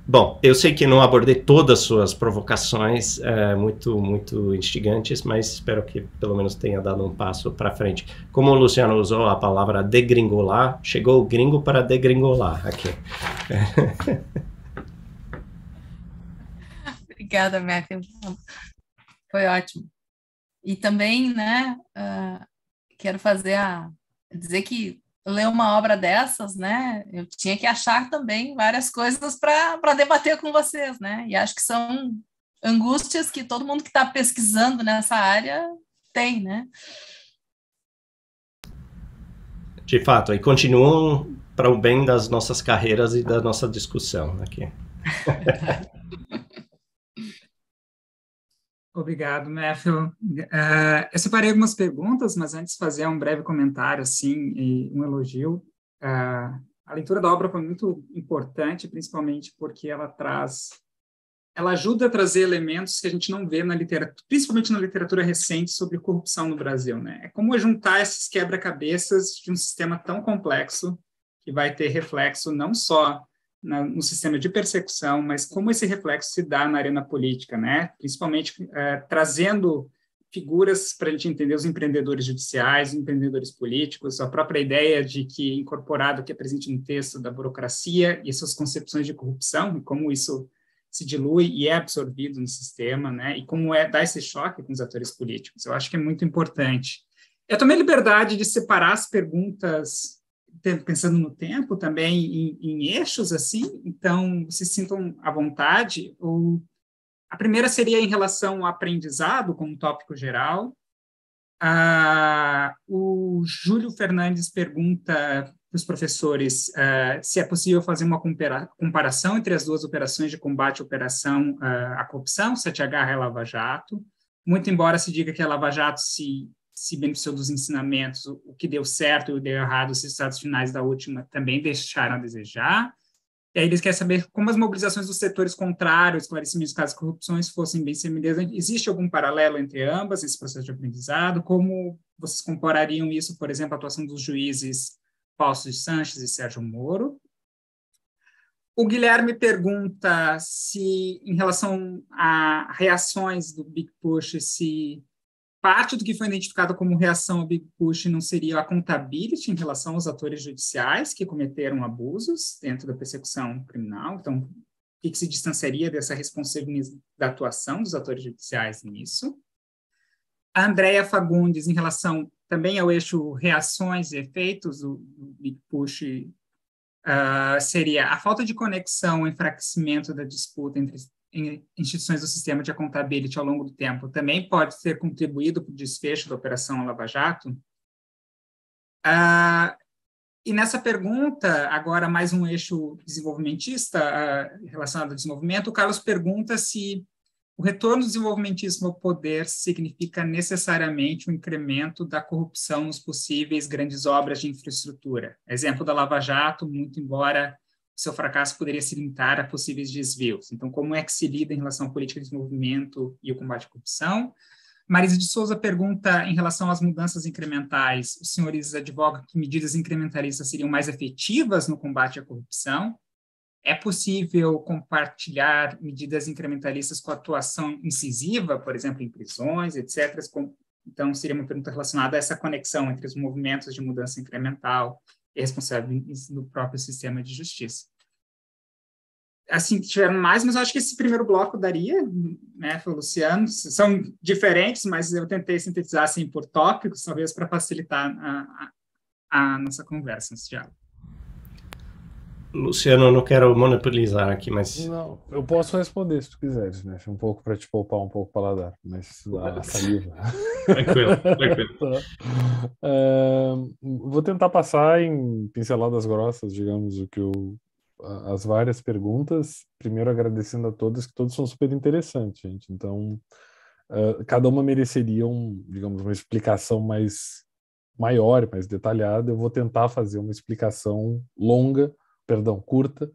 bom, eu sei que não abordei todas as suas provocações é, muito, muito instigantes, mas espero que pelo menos tenha dado um passo para frente. Como o Luciano usou a palavra degringolar, chegou o gringo para degringolar aqui. Obrigada, Matthew. Foi ótimo. E também, né, ah, quero fazer a. dizer que ler uma obra dessas, né? Eu tinha que achar também várias coisas para debater com vocês, né? E acho que são angústias que todo mundo que está pesquisando nessa área tem, né? De fato, e continuam para o bem das nossas carreiras e da nossa discussão aqui. Obrigado, Matthew. Uh, eu separei algumas perguntas, mas antes fazer um breve comentário, assim, e um elogio. Uh, a leitura da obra foi muito importante, principalmente porque ela traz, ela ajuda a trazer elementos que a gente não vê na literatura, principalmente na literatura recente sobre corrupção no Brasil, né? É como juntar esses quebra-cabeças de um sistema tão complexo que vai ter reflexo não só na, no sistema de persecução, mas como esse reflexo se dá na arena política, né? principalmente é, trazendo figuras para a gente entender os empreendedores judiciais, empreendedores políticos, a própria ideia de que é incorporado que é presente no texto da burocracia e suas concepções de corrupção, e como isso se dilui e é absorvido no sistema, né? E como é dar esse choque com os atores políticos. Eu acho que é muito importante. Eu tomei liberdade de separar as perguntas pensando no tempo também em, em, eixos assim, então se sintam à vontade. Ou a primeira seria em relação ao aprendizado como tópico geral. Ah, o Júlio Fernandes pergunta para os professores ah, se é possível fazer uma comparação entre as duas operações de combate à operação ah, à corrupção, 7H e Lava Jato. Muito embora se diga que a Lava Jato se se beneficiou dos ensinamentos, o que deu certo e o que deu errado, os resultados finais da última também deixaram a desejar. E aí eles querem saber como as mobilizações dos setores contrários, esclarecimentos dos casos de corrupções, fossem bem semelhantes. Existe algum paralelo entre ambas, esse processo de aprendizado? Como vocês comparariam isso, por exemplo, à atuação dos juízes Paulo de Sanches e Sérgio Moro? O Guilherme pergunta se, em relação a reações do Big Push, se parte do que foi identificado como reação ao Big Push não seria a contabilidade em relação aos atores judiciais que cometeram abusos dentro da persecução criminal, então o que, que se distanciaria dessa responsabilidade da atuação dos atores judiciais nisso? A Andrea Fagundes, em relação também ao eixo reações e efeitos do, do Big Push, uh, seria a falta de conexão, o enfraquecimento da disputa entre em instituições do sistema de accountability ao longo do tempo também pode ter contribuído para o desfecho da Operação Lava Jato? Ah, e nessa pergunta, agora mais um eixo desenvolvimentista ah, relacionado ao desenvolvimento, o Carlos pergunta se o retorno do desenvolvimentismo ao poder significa necessariamente um incremento da corrupção nos possíveis grandes obras de infraestrutura. Exemplo da Lava Jato, muito embora seu fracasso poderia se limitar a possíveis desvios. Então, como é que se lida em relação à política de desenvolvimento e o combate à corrupção? Marisa de Souza pergunta em relação às mudanças incrementais. Os senhores advogam que medidas incrementalistas seriam mais efetivas no combate à corrupção? É possível compartilhar medidas incrementalistas com atuação incisiva, por exemplo, em prisões, etc. Então, seria uma pergunta relacionada a essa conexão entre os movimentos de mudança incremental responsáveis no próprio sistema de justiça. Assim, tiveram mais, mas eu acho que esse primeiro bloco daria, né, foi o Luciano. São diferentes, mas eu tentei sintetizar assim por tópicos, talvez para facilitar a, a, a nossa conversa, nesse diálogo. Luciano, eu não quero monopolizar aqui, mas. Não, eu posso responder se tu quiseres, né? Um pouco para te poupar um pouco o paladar, mas a saliva. tranquilo, tranquilo. Uh, vou tentar passar em pinceladas grossas, digamos, o que eu, as várias perguntas. Primeiro agradecendo a todas, que todas são super interessantes, gente. Então, uh, cada uma mereceria, um, digamos, uma explicação mais maior, mais detalhada. Eu vou tentar fazer uma explicação longa perdão, curta,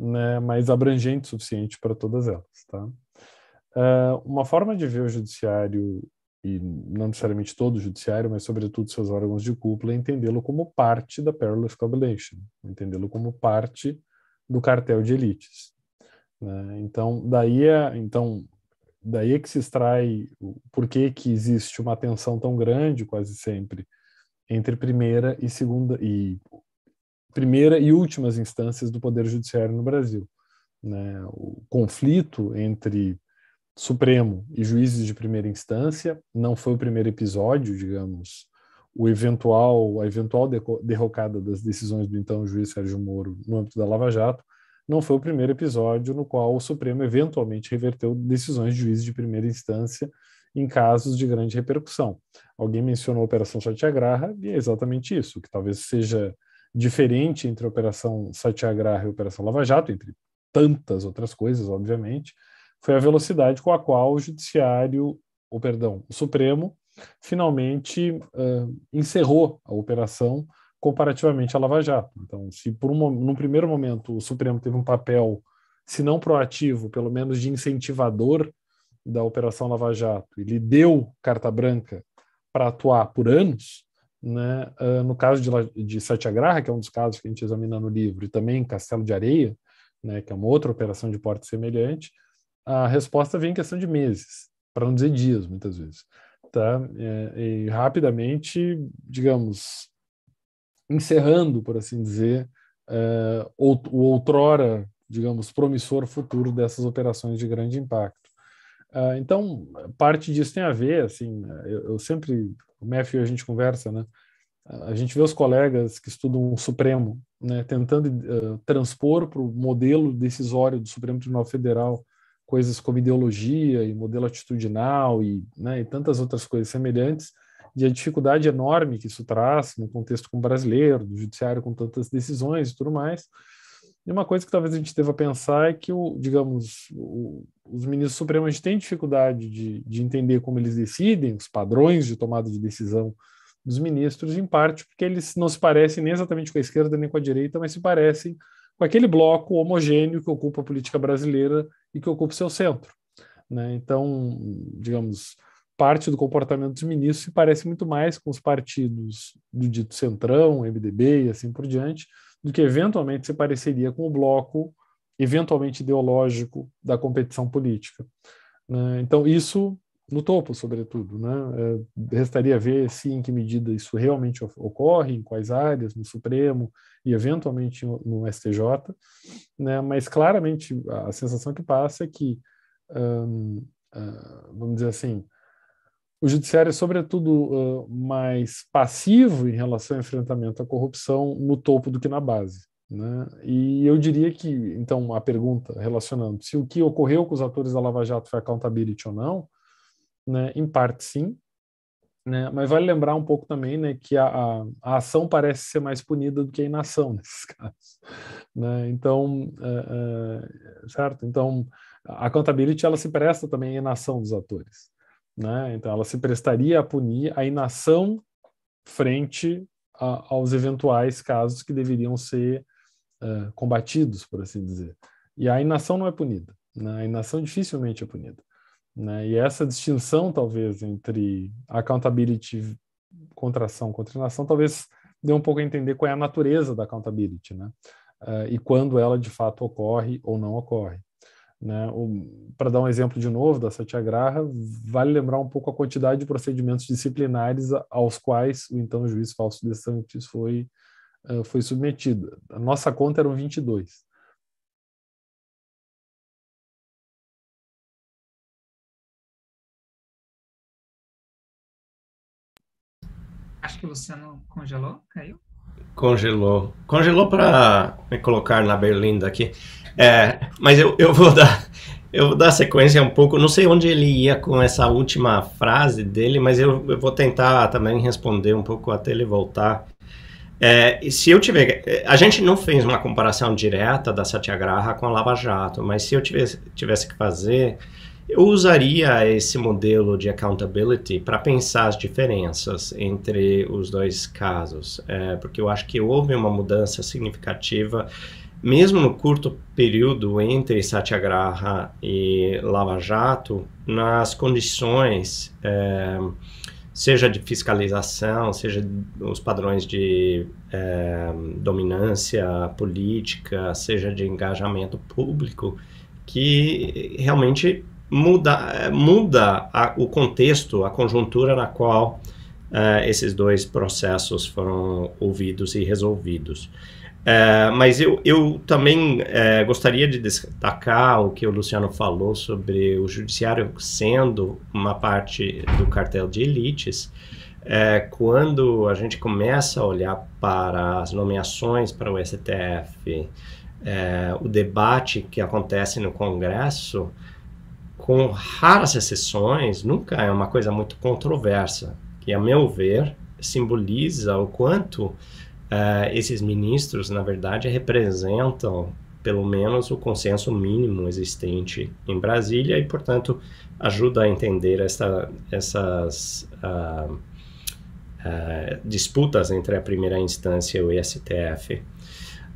né, mas abrangente o suficiente para todas elas. Tá? Uh, uma forma de ver o judiciário, e não necessariamente todo o judiciário, mas sobretudo seus órgãos de cúpula, é entendê-lo como parte da Perilous Combination, entendê-lo como parte do cartel de elites. Né? Então, daí é, então, daí é que se extrai o porquê que existe uma tensão tão grande, quase sempre, entre primeira e segunda e primeira e últimas instâncias do Poder Judiciário no Brasil. Né? O conflito entre Supremo e juízes de primeira instância não foi o primeiro episódio, digamos, o eventual, a eventual derrocada das decisões do então juiz Sérgio Moro no âmbito da Lava Jato, não foi o primeiro episódio no qual o Supremo eventualmente reverteu decisões de juízes de primeira instância em casos de grande repercussão. Alguém mencionou a Operação Satyagraha e é exatamente isso, que talvez seja diferente entre a Operação Satyagraha e a Operação Lava Jato, entre tantas outras coisas, obviamente, foi a velocidade com a qual o Judiciário, ou perdão, o Supremo, finalmente uh, encerrou a operação comparativamente à Lava Jato. Então, se por um num primeiro momento o Supremo teve um papel, se não proativo, pelo menos de incentivador da Operação Lava Jato, ele deu carta branca para atuar por anos, né? Uh, no caso de, de Satyagraha, que é um dos casos que a gente examina no livro, e também Castelo de Areia, né, que é uma outra operação de porte semelhante, a resposta vem em questão de meses, para não dizer dias, muitas vezes. Tá? E, é, e rapidamente, digamos, encerrando, por assim dizer, uh, eh, o, o outrora, digamos, promissor futuro dessas operações de grande impacto. Ah, então, parte disso tem a ver, assim, eh, eu, eu sempre, o MEF e a gente conversa, né? A gente vê os colegas que estudam o Supremo, né, tentando uh, transpor para o modelo decisório do Supremo Tribunal Federal coisas como ideologia e modelo atitudinal e, né, e tantas outras coisas semelhantes, e a dificuldade enorme que isso traz no contexto com o brasileiro, do judiciário com tantas decisões e tudo mais. E uma coisa que talvez a gente deva pensar é que, o, digamos, o, os ministros supremos têm dificuldade de, de entender como eles decidem, os padrões de tomada de decisão dos ministros, em parte porque eles não se parecem nem exatamente com a esquerda nem com a direita, mas se parecem com aquele bloco homogêneo que ocupa a política brasileira e que ocupa o seu centro. Né? Então, digamos, parte do comportamento dos ministros se parece muito mais com os partidos do dito centrão, MDB e assim por diante, do que eventualmente se pareceria com o bloco eventualmente ideológico da competição política. Né? Então, isso no topo, sobretudo. Né? É, restaria ver se em que medida isso realmente ocorre, em quais áreas, no Supremo e eventualmente no STJ, né? mas claramente a sensação que passa é que, hum, hum, vamos dizer assim, o judiciário é, sobretudo, mais passivo em relação ao enfrentamento à corrupção no topo do que na base. Né? E eu diria que, então, a pergunta relacionando se o que ocorreu com os atores da Lava Jato foi accountability ou não, né? em parte sim, né? mas vale lembrar um pouco também né, que a, a, a ação parece ser mais punida do que a inação nesses casos. Né? Então, é, é, certo? Então, a accountability ela se presta também à inação dos atores. Né? Então, ela se prestaria a punir a inação frente a, aos eventuais casos que deveriam ser uh, combatidos, por assim dizer. E a inação não é punida. Né? A inação dificilmente é punida. Né? E essa distinção, talvez, entre accountability, contra ação contra inação, talvez dê um pouco a entender qual é a natureza da accountability, né? Uh, e quando ela de fato ocorre ou não ocorre. Né? Para dar um exemplo de novo da Satyagraha, vale lembrar um pouco a quantidade de procedimentos disciplinares aos quais o então juiz Fausto de Santos foi, uh, foi submetido. A nossa conta eram 22. Acho que o Luciano congelou, caiu. Congelou. Congelou para me colocar na berlinda aqui. É, mas eu, eu vou dar. Eu vou dar sequência um pouco. Não sei onde ele ia com essa última frase dele, mas eu, eu vou tentar também responder um pouco até ele voltar. É, se eu tiver, a gente não fez uma comparação direta da Satyagraha com a Lava Jato, mas se eu tivesse, tivesse que fazer, eu usaria esse modelo de accountability para pensar as diferenças entre os dois casos, é, porque eu acho que houve uma mudança significativa, mesmo no curto período entre Satyagraha e Lava Jato, nas condições, é, seja de fiscalização, seja os padrões de é, dominância política, seja de engajamento público, que realmente muda, eh, muda a, o contexto, a conjuntura na qual uh, esses dois processos foram ouvidos e resolvidos. Eh, mas eu, eu também gostaria de destacar o que o Luciano falou sobre o judiciário sendo uma parte do cartel de elites. quando a gente começa a olhar para as nomeações para o STF, o debate que acontece no Congresso, com raras exceções, nunca é uma coisa muito controversa, que, a meu ver, simboliza o quanto uh, esses ministros, na verdade, representam pelo menos o consenso mínimo existente em Brasília e, portanto, ajuda a entender essa, essas uh, uh, disputas entre a primeira instância e o STF.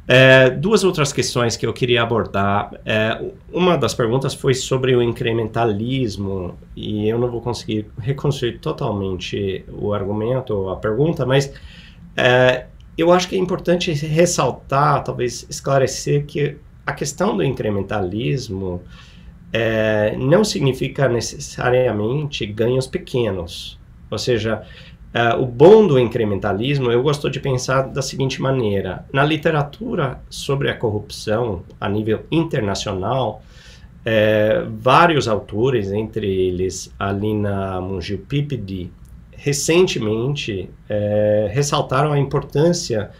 É, duas outras questões que eu queria abordar. É, uma das perguntas foi sobre o incrementalismo, e eu não vou conseguir reconstruir totalmente o argumento ou a pergunta, mas é, eu acho que é importante ressaltar, talvez esclarecer, que a questão do incrementalismo é, não significa necessariamente ganhos pequenos. Ou seja, Uh, o bom do incrementalismo, eu gosto de pensar da seguinte maneira: na literatura sobre a corrupção a nível internacional, eh, vários autores, entre eles Alina Mungil Pipedi, recentemente eh, ressaltaram a importância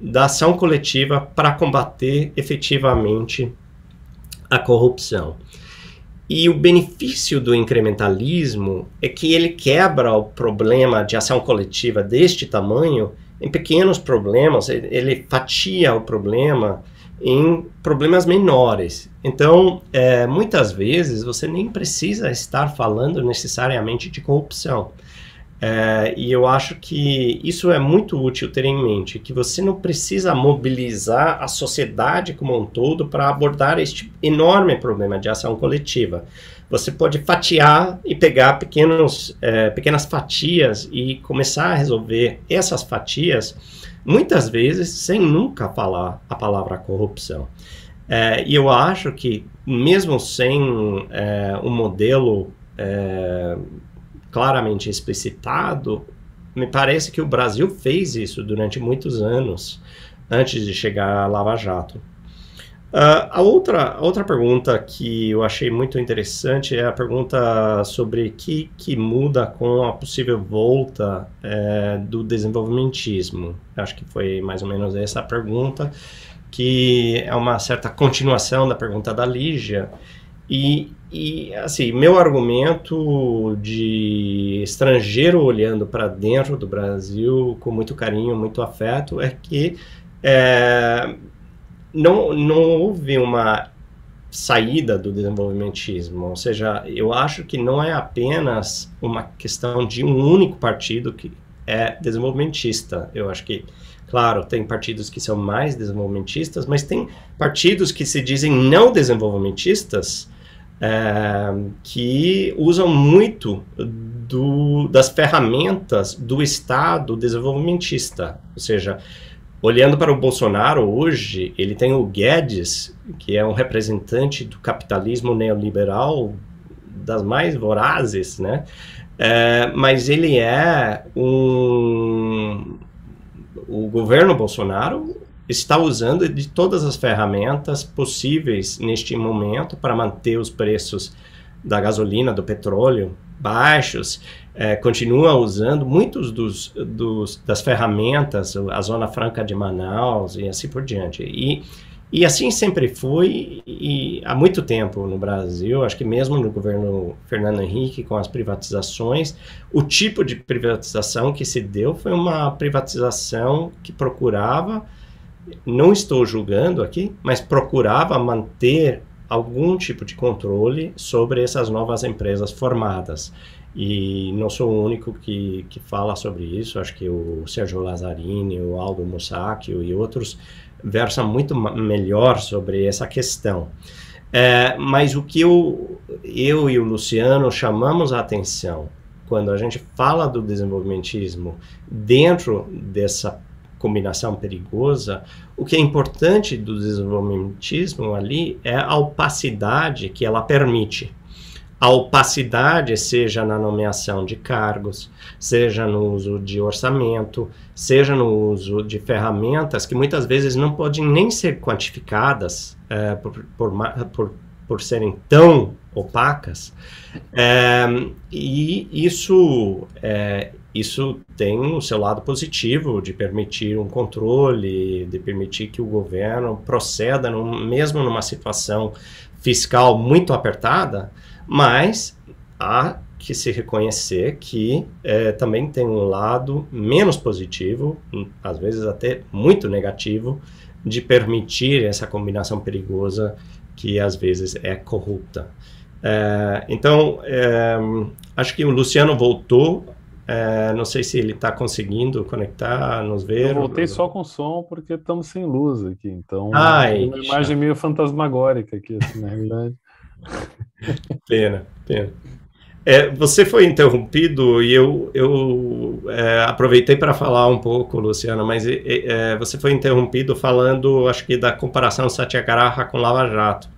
da ação coletiva para combater efetivamente a corrupção. E o benefício do incrementalismo é que ele quebra o problema de ação coletiva deste tamanho em pequenos problemas, ele fatia o problema em problemas menores. Então, é, muitas vezes você nem precisa estar falando necessariamente de corrupção. É, e eu acho que isso é muito útil ter em mente, que você não precisa mobilizar a sociedade como um todo para abordar este enorme problema de ação coletiva. Você pode fatiar e pegar pequenos, é, pequenas fatias e começar a resolver essas fatias, muitas vezes sem nunca falar a palavra corrupção. É, e eu acho que, mesmo sem é, um modelo é, claramente explicitado, me parece que o Brasil fez isso durante muitos anos antes de chegar à Lava Jato. Uh, a outra, a outra pergunta que eu achei muito interessante é a pergunta sobre o que, que muda com a possível volta é, do desenvolvimentismo. Acho que foi mais ou menos essa a pergunta, que é uma certa continuação da pergunta da Lígia. E e, assim, meu argumento de estrangeiro olhando para dentro do Brasil com muito carinho, muito afeto, é que é, não, não houve uma saída do desenvolvimentismo. Ou seja, eu acho que não é apenas uma questão de um único partido que é desenvolvimentista. Eu acho que, claro, tem partidos que são mais desenvolvimentistas, mas tem partidos que se dizem não desenvolvimentistas é, que usam muito do, das ferramentas do Estado desenvolvimentista. Ou seja, olhando para o Bolsonaro hoje, ele tem o Guedes, que é um representante do capitalismo neoliberal das mais vorazes, né? É, mas ele é um. O governo Bolsonaro está usando de todas as ferramentas possíveis neste momento para manter os preços da gasolina, do petróleo baixos, é, continua usando muitos dos, dos, das ferramentas, a Zona Franca de Manaus e assim por diante. E, e assim sempre foi e há muito tempo no Brasil, acho que mesmo no governo Fernando Henrique com as privatizações, o tipo de privatização que se deu foi uma privatização que procurava não estou julgando aqui, mas procurava manter algum tipo de controle sobre essas novas empresas formadas. E não sou o único que, que fala sobre isso, acho que o Sérgio Lazzarini, o Aldo Musacchio e outros versam muito melhor sobre essa questão. É, mas o que eu, eu e o Luciano chamamos a atenção quando a gente fala do desenvolvimentismo dentro dessa combinação perigosa, o que é importante do desenvolvimentismo ali é a opacidade que ela permite. A opacidade, seja na nomeação de cargos, seja no uso de orçamento, seja no uso de ferramentas que muitas vezes não podem nem ser quantificadas é, por, por, por, por serem tão opacas. É, e isso é, isso tem o seu lado positivo de permitir um controle, de permitir que o governo proceda, mesmo numa situação fiscal muito apertada, mas há que se reconhecer que é, também tem um lado menos positivo, às vezes até muito negativo, de permitir essa combinação perigosa que às vezes é corrupta. É, então, é, acho que o Luciano voltou é, não sei se ele está conseguindo conectar, nos ver. Eu voltei só com som porque estamos sem luz aqui, então é Ai, uma imagem meio fantasmagórica aqui, assim, na realidade. Pena, pena. É, você foi interrompido e eu, eu é, aproveitei para falar um pouco, Luciana, mas é, você foi interrompido falando, acho que, da comparação Satyagraha com Lava Jato.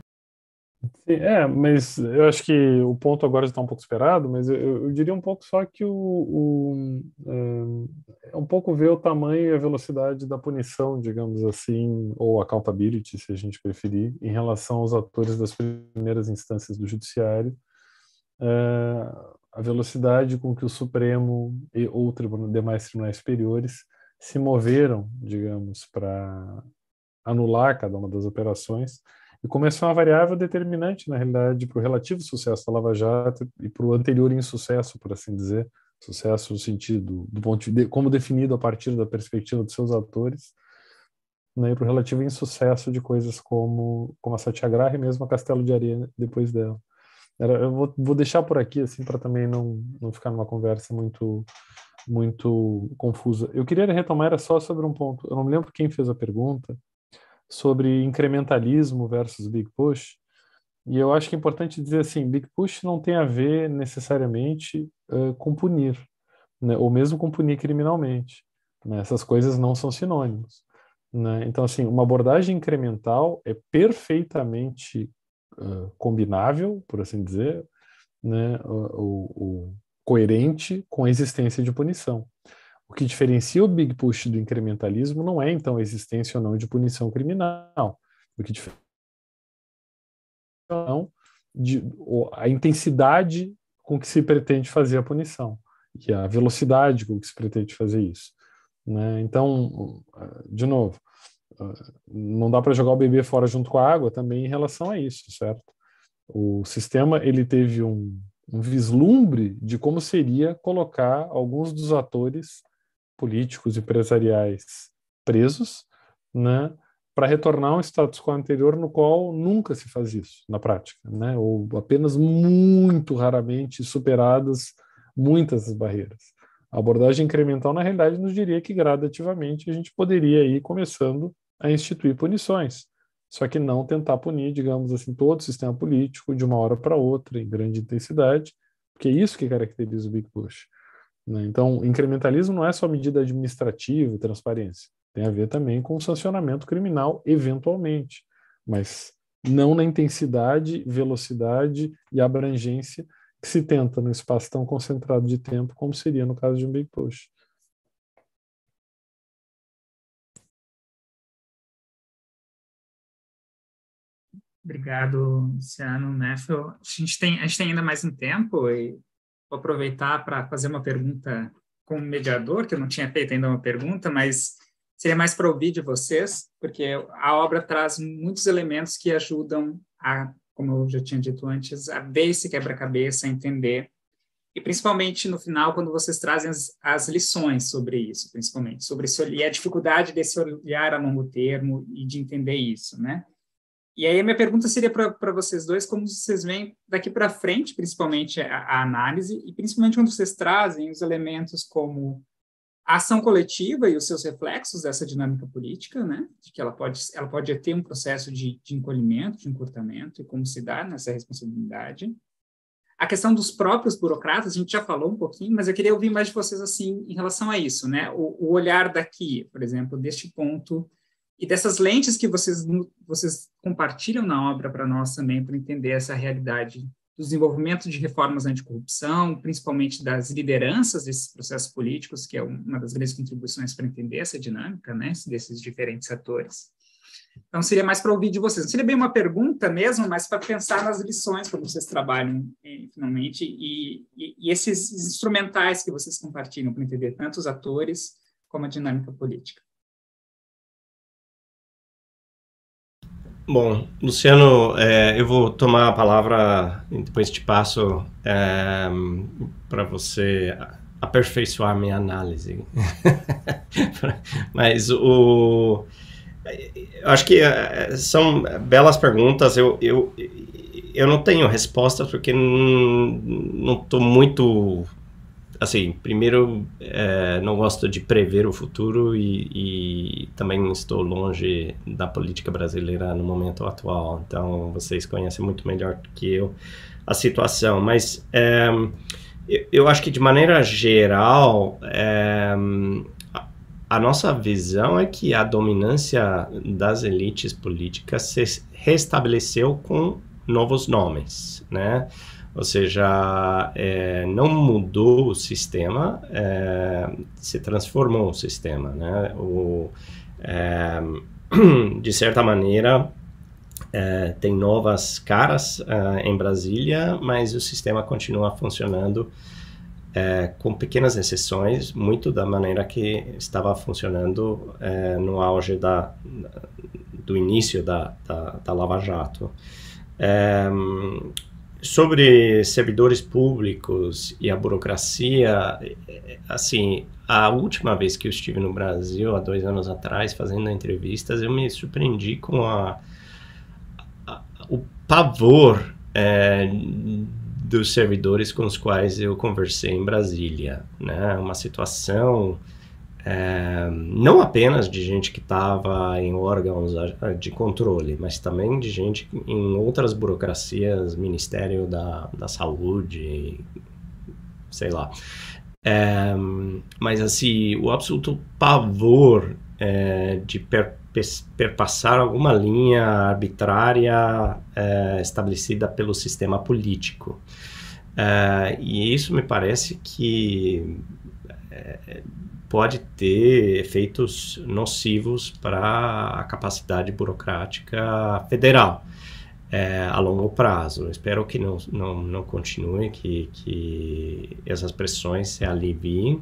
Sim, é, mas eu acho que o ponto agora já está um pouco esperado, mas eu, eu, diria um pouco só que o, o eh, é, um pouco ver o tamanho e a velocidade da punição, digamos assim, ou accountability, se a gente preferir, em relação aos atores das primeiras instâncias do judiciário, é, a velocidade com que o Supremo e ou demais tribunais superiores se moveram, digamos, para anular cada uma das operações e como essa é uma variável determinante, na realidade, para o relativo sucesso da Lava Jato e para o anterior insucesso, por assim dizer, sucesso no sentido do ponto de, como definido a partir da perspectiva dos seus atores, né, para o relativo insucesso de coisas como como a Satyagraha e mesmo a Castelo de Areia depois dela. Era, eu vou, vou deixar por aqui assim para também não não ficar numa conversa muito muito confusa. Eu queria retomar era só sobre um ponto. Eu não me lembro quem fez a pergunta, sobre incrementalismo versus Big Push. E eu acho que é importante dizer assim, Big Push não tem a ver necessariamente uh, com punir, né? ou mesmo com punir criminalmente. Né? Essas coisas não são sinônimos. Né? Então, assim, uma abordagem incremental é perfeitamente uh, combinável, por assim dizer, né? ou, ou coerente com a existência de punição. O que diferencia o Big Push do incrementalismo não é, então, a existência ou não de punição criminal. O que diferencia não é de, a intensidade com que se pretende fazer a punição, que é a velocidade com que se pretende fazer isso. Né? Então, de novo, não dá para jogar o bebê fora junto com a água também em relação a isso, certo? O sistema ele teve um, um vislumbre de como seria colocar alguns dos atores políticos empresariais presos, né, para retornar ao status quo anterior no qual nunca se faz isso na prática, né, ou apenas muito raramente superadas muitas barreiras. A abordagem incremental, na realidade, nos diria que gradativamente a gente poderia ir começando a instituir punições, só que não tentar punir, digamos assim, todo o sistema político de uma hora para outra, em grande intensidade, porque é isso que caracteriza o Big Push. Né? Então, incrementalismo não é só medida administrativa e transparência. Tem a ver também com sancionamento criminal, eventualmente, mas não na intensidade, velocidade e abrangência que se tenta num espaço tão concentrado de tempo como seria no caso de um Big Push. Obrigado, Luciano, Neffel. A gente tem, a gente tem ainda mais um tempo e Vou aproveitar para fazer uma pergunta como mediador, que eu não tinha feito ainda uma pergunta, mas seria mais para ouvir de vocês, porque a obra traz muitos elementos que ajudam a, como eu já tinha dito antes, a ver esse quebra-cabeça, a entender, e principalmente no final, quando vocês trazem as, as lições sobre isso, principalmente, sobre esse, e a dificuldade desse olhar a longo termo e de entender isso, né? E aí a minha pergunta seria para vocês dois, como vocês veem daqui para frente, principalmente a, a, análise, e principalmente quando vocês trazem os elementos como a ação coletiva e os seus reflexos dessa dinâmica política, né? De que ela pode, ela pode ter um processo de, de encolhimento, de encurtamento, e como se dá nessa responsabilidade. A questão dos próprios burocratas, a gente já falou um pouquinho, mas eu queria ouvir mais de vocês assim em relação a isso, né? O, o olhar daqui, por exemplo, deste ponto e dessas lentes que vocês, vocês compartilham na obra para nós também, para entender essa realidade do desenvolvimento de reformas anticorrupção, principalmente das lideranças desses processos políticos, que é uma das grandes contribuições para entender essa dinâmica, né, desses diferentes atores. Então, seria mais para ouvir de vocês. Não seria bem uma pergunta mesmo, mas para pensar nas lições que vocês trabalham, é, finalmente, e, e, e esses instrumentais que vocês compartilham para entender tanto os atores como a dinâmica política. Bom, Luciano, é, eu vou tomar a palavra e depois te passo é, para você aperfeiçoar minha análise. Mas o acho que é, são belas perguntas. Eu, eu, eu não tenho resposta porque não estou muito assim, primeiro, é, não gosto de prever o futuro e, e, também estou longe da política brasileira no momento atual. Então, vocês conhecem muito melhor do que eu a situação. Mas é, eu, eu, acho que, de maneira geral, é, a nossa visão é que a dominância das elites políticas se restabeleceu com novos nomes, né? Ou seja, é, não mudou o sistema, é, se transformou o sistema. Né? O, é, de certa maneira, é, tem novas caras é, em Brasília, mas o sistema continua funcionando é, com pequenas exceções, muito da maneira que estava funcionando no auge da, do início da, da, da Lava Jato. Sobre servidores públicos e a burocracia, assim, a última vez que eu estive no Brasil, há dois anos atrás, fazendo entrevistas, eu me surpreendi com a, a o pavor é, dos servidores com os quais eu conversei em Brasília. Né? Uma situação é, não apenas de gente que estava em órgãos ah, de controle, mas também de gente em outras burocracias, Ministério da, da Saúde, sei lá. É, mas assim, o absoluto pavor é, de per, per, perpassar alguma linha arbitrária é, estabelecida pelo sistema político. É, e isso me parece que é, pode ter efeitos nocivos para a capacidade burocrática federal é, a longo prazo. Espero que não, não, não continue, que, que essas pressões se aliviem,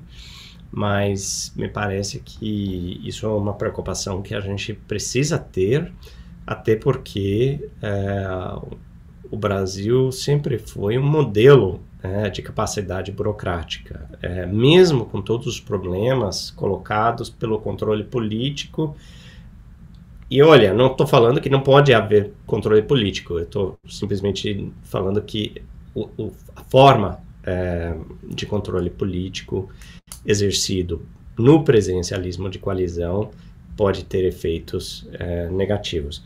mas me parece que isso é uma preocupação que a gente precisa ter, até porque é, o Brasil sempre foi um modelo é, de capacidade burocrática. É, mesmo com todos os problemas colocados pelo controle político, e olha, não estou falando que não pode haver controle político, eu estou simplesmente falando que o, o, a forma é, de controle político exercido no presencialismo de coalizão pode ter efeitos é, negativos.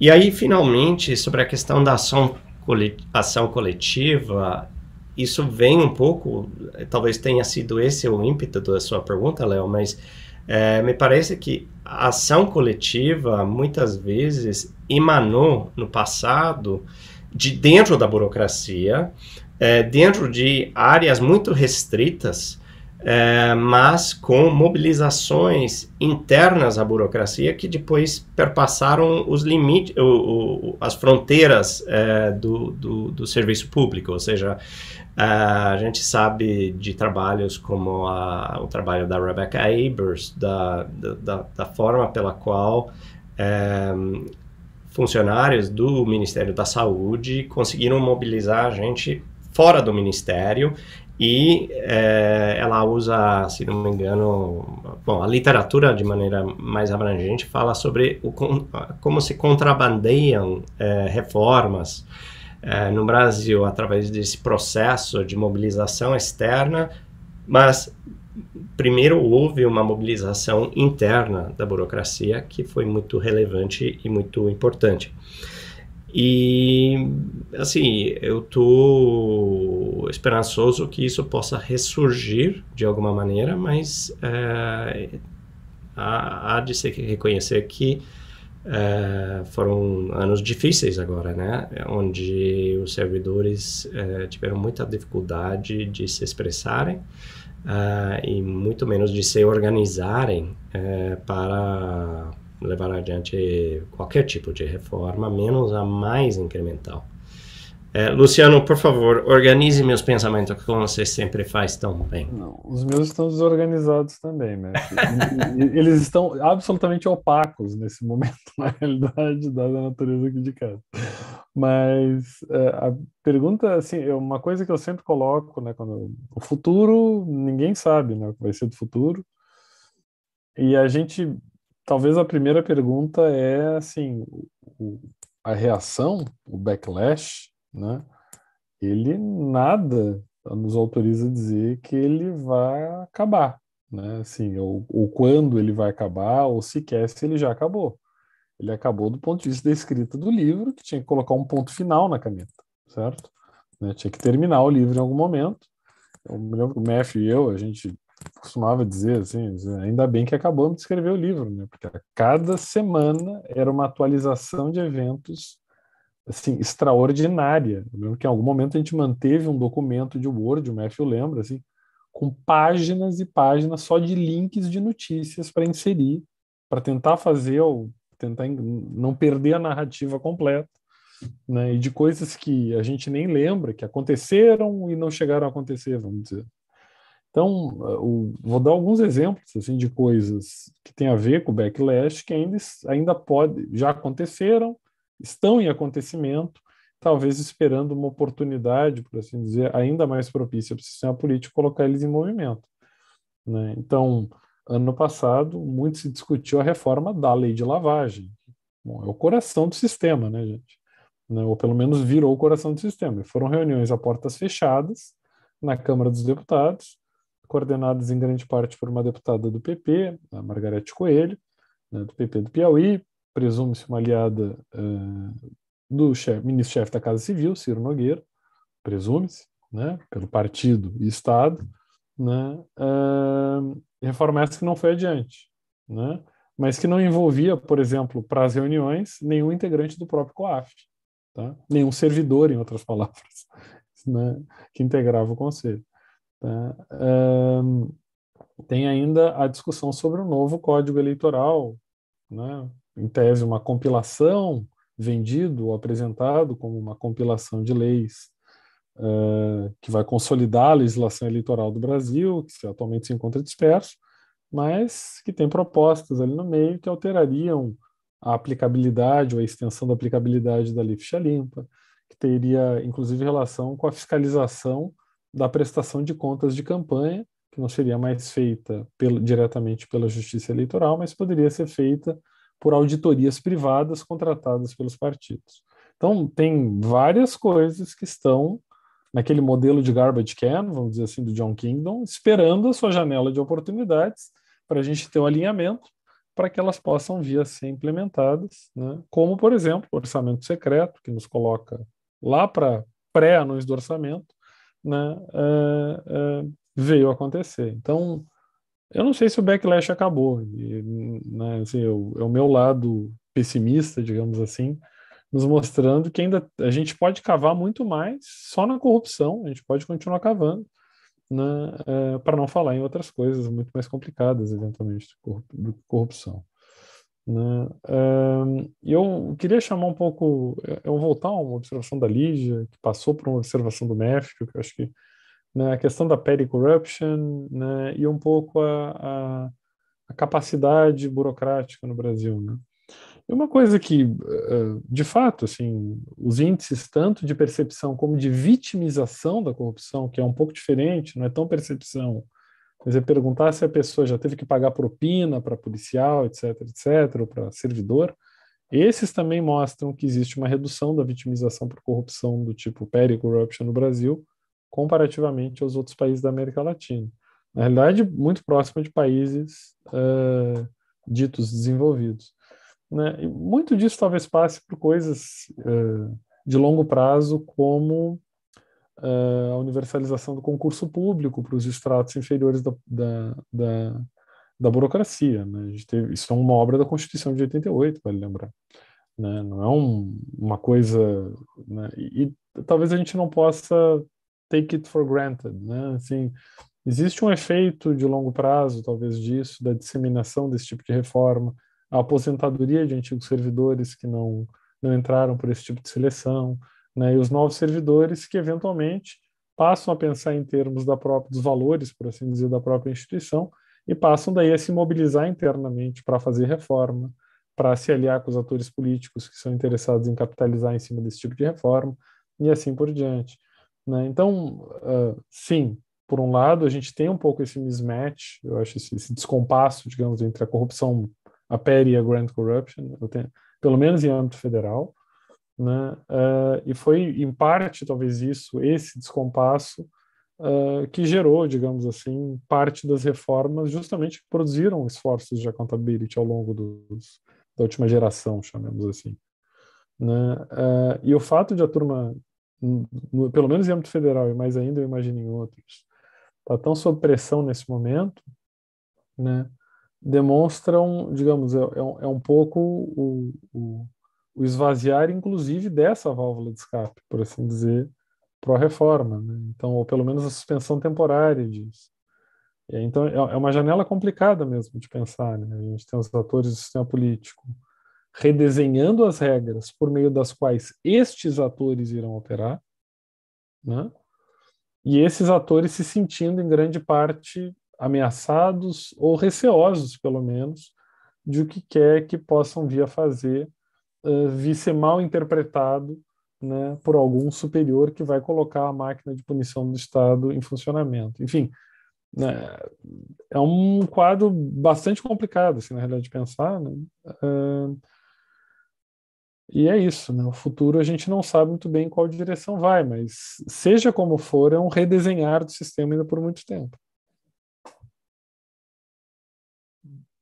E aí, finalmente, sobre a questão da ação, colet ação coletiva, isso vem um pouco, eh, talvez tenha sido esse o ímpeto da sua pergunta, Léo, mas é, me parece que a ação coletiva muitas vezes emanou no passado de dentro da burocracia, é, dentro de áreas muito restritas é, mas com mobilizações internas à burocracia que depois perpassaram os limites, o, o, as fronteiras é, do, do, do, serviço público, ou seja, é, a gente sabe de trabalhos como a, o trabalho da Rebecca Abers, da, da, da forma pela qual é, funcionários do Ministério da Saúde conseguiram mobilizar a gente fora do ministério e é, ela usa, se não me engano, bom, a literatura de maneira mais abrangente fala sobre o, como se contrabandeiam é, reformas é, no Brasil através desse processo de mobilização externa, mas primeiro houve uma mobilização interna da burocracia que foi muito relevante e muito importante. E, assim, eu estou esperançoso que isso possa ressurgir de alguma maneira, mas é, há, há, de se reconhecer que é, foram anos difíceis agora, né? Onde os servidores é, tiveram muita dificuldade de se expressarem. e muito menos de se organizarem para levar adiante qualquer tipo de reforma, menos a mais incremental. É, Luciano, por favor, organize meus pensamentos, como você sempre faz tão bem. Não, os meus estão desorganizados também, né? Eles estão absolutamente opacos nesse momento, na realidade, dada a natureza aqui de casa. Mas é, a pergunta, assim, é uma coisa que eu sempre coloco, né? Quando, o futuro, ninguém sabe, né? O que vai ser do futuro. E a gente talvez a primeira pergunta é assim, o, a reação, o backlash, né? Ele nada nos autoriza a dizer que ele vai acabar, né? Assim, ou, ou quando ele vai acabar, ou sequer se ele já acabou. Ele acabou do ponto de vista da escrita do livro, que tinha que colocar um ponto final na caneta, certo? Né? Tinha que terminar o livro em algum momento. Eu então, me lembro que o Matthew e eu, a gente costumava dizer assim, ainda bem que acabamos de escrever o livro, né? Porque a cada semana era uma atualização de eventos assim extraordinária. Eu lembro que em algum momento a gente manteve um documento de Word, o Matthew lembra assim, com páginas e páginas só de links de notícias para inserir, para tentar fazer ou tentar não perder a narrativa completa. Né, e de coisas que a gente nem lembra que aconteceram e não chegaram a acontecer, vamos dizer. Então, vou dar alguns exemplos assim de coisas que tem a ver com o backlash que ainda, ainda pode, já aconteceram, estão em acontecimento, talvez esperando uma oportunidade, por assim dizer, ainda mais propícia para o sistema político colocar eles em movimento. Né? Então, ano passado, muito se discutiu a reforma da lei de lavagem. Bom, é o coração do sistema, né, gente? Né? Ou pelo menos virou o coração do sistema. Foram reuniões a portas fechadas na Câmara dos Deputados, coordenadas em grande parte por uma deputada do PP, a Margarete Coelho, né, do PP do Piauí, presume-se uma aliada uh, do ministro-chefe da Casa Civil, Ciro Nogueira, presume-se, né, pelo partido e Estado, né, uh, reforma essa que não foi adiante, né, mas que não envolvia, por exemplo, para as reuniões, nenhum integrante do próprio COAF, tá? nenhum servidor, em outras palavras, né, que integrava o conselho. Tá? Né? Um, tem ainda a discussão sobre o um novo Código Eleitoral, né? em tese, uma compilação vendido ou apresentado como uma compilação de leis uh, que vai consolidar a legislação eleitoral do Brasil, que atualmente se encontra disperso, mas que tem propostas ali no meio que alterariam a aplicabilidade ou a extensão da aplicabilidade da lei ficha limpa, que teria inclusive relação com a fiscalização da prestação de contas de campanha, que não seria mais feita pelo, diretamente pela Justiça Eleitoral, mas poderia ser feita por auditorias privadas contratadas pelos partidos. Então, tem várias coisas que estão naquele modelo de garbage can, vamos dizer assim, do John Kingdom, esperando a sua janela de oportunidades para a gente ter um alinhamento para que elas possam vir a ser implementadas, né? como, por exemplo, o orçamento secreto, que nos coloca lá para pré-anúncio do orçamento, né, é, é, veio acontecer. Então, eu não sei se o backlash acabou. E, né, assim, é o, é o meu lado pessimista, digamos assim, nos mostrando que ainda a gente pode cavar muito mais só na corrupção, a gente pode continuar cavando, né, é, para não falar em outras coisas muito mais complicadas, eventualmente, do que corrupção. Né? Um, eu queria chamar um pouco, eu é, é voltar a uma observação da Lígia, que passou por uma observação do México, que eu acho que né, a questão da petty corruption né, e um pouco a, a, a, capacidade burocrática no Brasil. Né? E uma coisa que, eh, eh, de fato, assim, os índices tanto de percepção como de vitimização da corrupção, que é um pouco diferente, não é tão percepção Quer dizer, perguntar se a pessoa já teve que pagar propina para policial, etc, etc, ou para servidor. Esses também mostram que existe uma redução da vitimização por corrupção do tipo petty corruption no Brasil, comparativamente aos outros países da América Latina. Na realidade, muito próxima de países uh, ditos desenvolvidos. Né? E muito disso talvez passe por coisas uh, de longo prazo, como eh, a universalização do concurso público para os estratos inferiores da, da, da, da burocracia. Né? Teve, isso é uma obra da Constituição de 88, vale lembrar. Né? Não é um, uma coisa. Né? E, e, talvez a gente não possa take it for granted. Né? Assim, existe um efeito de longo prazo, talvez, disso, da disseminação desse tipo de reforma, a aposentadoria de antigos servidores que não, não entraram por esse tipo de seleção né? E os novos servidores que, eventualmente, passam a pensar em termos da própria, dos valores, por assim dizer, da própria instituição, e passam daí a se mobilizar internamente para fazer reforma, para se aliar com os atores políticos que são interessados em capitalizar em cima desse tipo de reforma, e assim por diante. Né? Então, uh, sim, por um lado, a gente tem um pouco esse mismatch, eu acho esse, esse descompasso, digamos, entre a corrupção, a PER e a Grand Corruption, tenho, pelo menos em âmbito federal, né? Uh, e foi, em parte, talvez isso, esse descompasso, uh, que gerou, digamos assim, parte das reformas, justamente que produziram esforços de accountability ao longo dos, da última geração, chamemos assim. Né? Uh, e o fato de a turma, pelo menos em âmbito federal, e mais ainda eu imagino em outros, tá tão sob pressão nesse momento, né? demonstram, digamos, é, é, um, é um pouco o, o o esvaziar, inclusive, dessa válvula de escape, por assim dizer, pró-reforma. Né? Então, ou pelo menos a suspensão temporária disso. E, é, então, é, é uma janela complicada mesmo de pensar. Né? A gente tem os atores do sistema político redesenhando as regras por meio das quais estes atores irão operar, né? e esses atores se sentindo, em grande parte, ameaçados ou receosos, pelo menos, de o que quer que possam vir a fazer eh, vi ser mal interpretado né, por algum superior que vai colocar a máquina de punição do Estado em funcionamento. Enfim, né, é um quadro bastante complicado, assim, na realidade, de pensar. Né? Uh, e é isso, né? O futuro a gente não sabe muito bem em qual direção vai, mas seja como for, é um redesenhar do sistema ainda por muito tempo.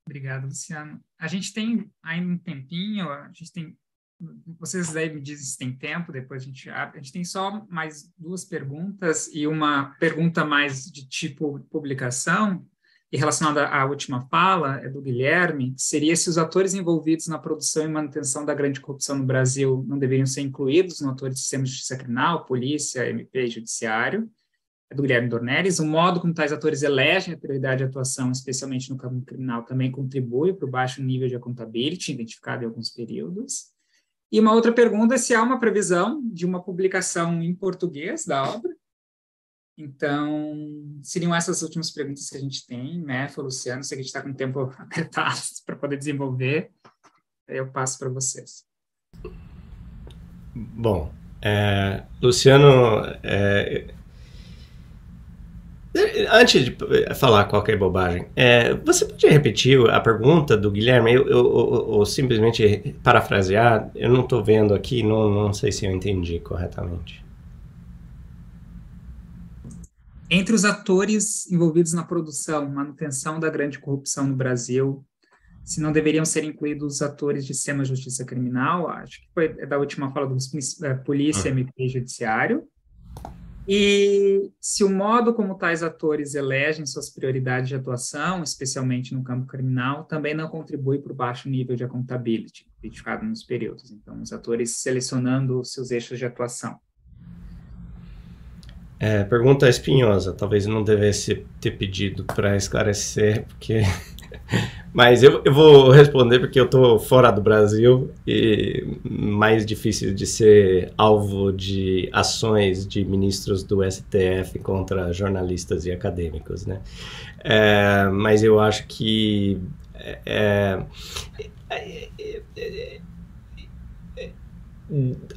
Obrigado, Luciano. A gente tem ainda um tempinho, a gente tem. Vocês me dizem se tem tempo, depois a gente abre. A gente tem só mais duas perguntas e uma pergunta mais de tipo publicação, e relacionada à última fala, é do Guilherme, seria se os atores envolvidos na produção e manutenção da grande corrupção no Brasil não deveriam ser incluídos no ator de sistema de justiça criminal, polícia, MP e judiciário do Guilherme Dornelles, o modo como tais atores elegem a prioridade de atuação, especialmente no campo criminal, também contribui para o baixo nível de accountability identificado em alguns períodos. E uma outra pergunta é se há uma previsão de uma publicação em português da obra. Então, seriam essas últimas perguntas que a gente tem, né, Luciano? Sei que a gente está com o tempo apertado para poder desenvolver. Eu passo para vocês. Bom, é, Luciano, é, Antes de eh, falar qualquer bobagem, é, você podia repetir a pergunta do Guilherme? Eu, eu, eu, simplesmente parafrasear, eu não estou vendo aqui, não, não sei se eu entendi corretamente. Entre os atores envolvidos na produção, manutenção da grande corrupção no Brasil, se não deveriam ser incluídos os atores de sistema de justiça criminal, acho que foi é da última fala dos é, polícia, MP hum. e judiciário. E se o modo como tais atores elegem suas prioridades de atuação, especialmente no campo criminal, também não contribui para o baixo nível de accountability identificado nos períodos. Então, os atores selecionando seus eixos de atuação. É, pergunta espinhosa. Talvez eu não devesse ter pedido para esclarecer, porque. Mas eu, eu vou responder porque eu estou fora do Brasil e mais difícil de ser alvo de ações de ministros do STF contra jornalistas e acadêmicos, né? É, mas eu acho que é, é, é, é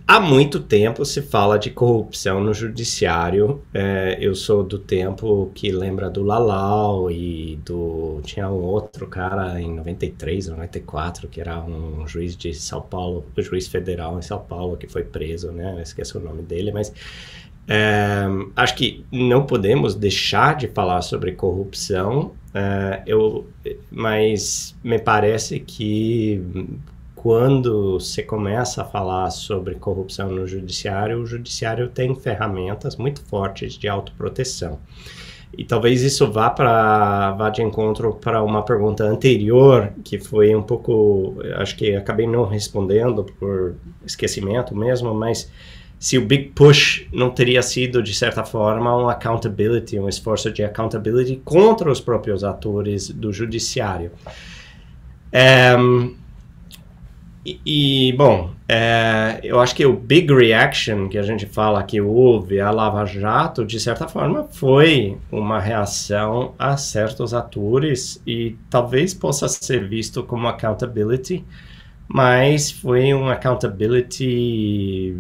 Há muito tempo se fala de corrupção no judiciário. É, eu sou do tempo que lembra do Lalau e do. Tinha um outro cara em 93, 94, que era um juiz de São Paulo, um juiz federal em São Paulo, que foi preso, né? esqueci o nome dele, mas. É, acho que não podemos deixar de falar sobre corrupção, é, eu, mas me parece que quando você começa a falar sobre corrupção no judiciário, o judiciário tem ferramentas muito fortes de autoproteção. E talvez isso vá para vá de encontro para uma pergunta anterior que foi um pouco, acho que acabei não respondendo por esquecimento mesmo, mas se o Big Push não teria sido, de certa forma, um accountability, um esforço de accountability contra os próprios atores do judiciário. Um, ehm, e, bom, é, eu acho que o big reaction que a gente fala que houve a Lava Jato, de certa forma, foi uma reação a certos atores e talvez possa ser visto como accountability, mas foi um accountability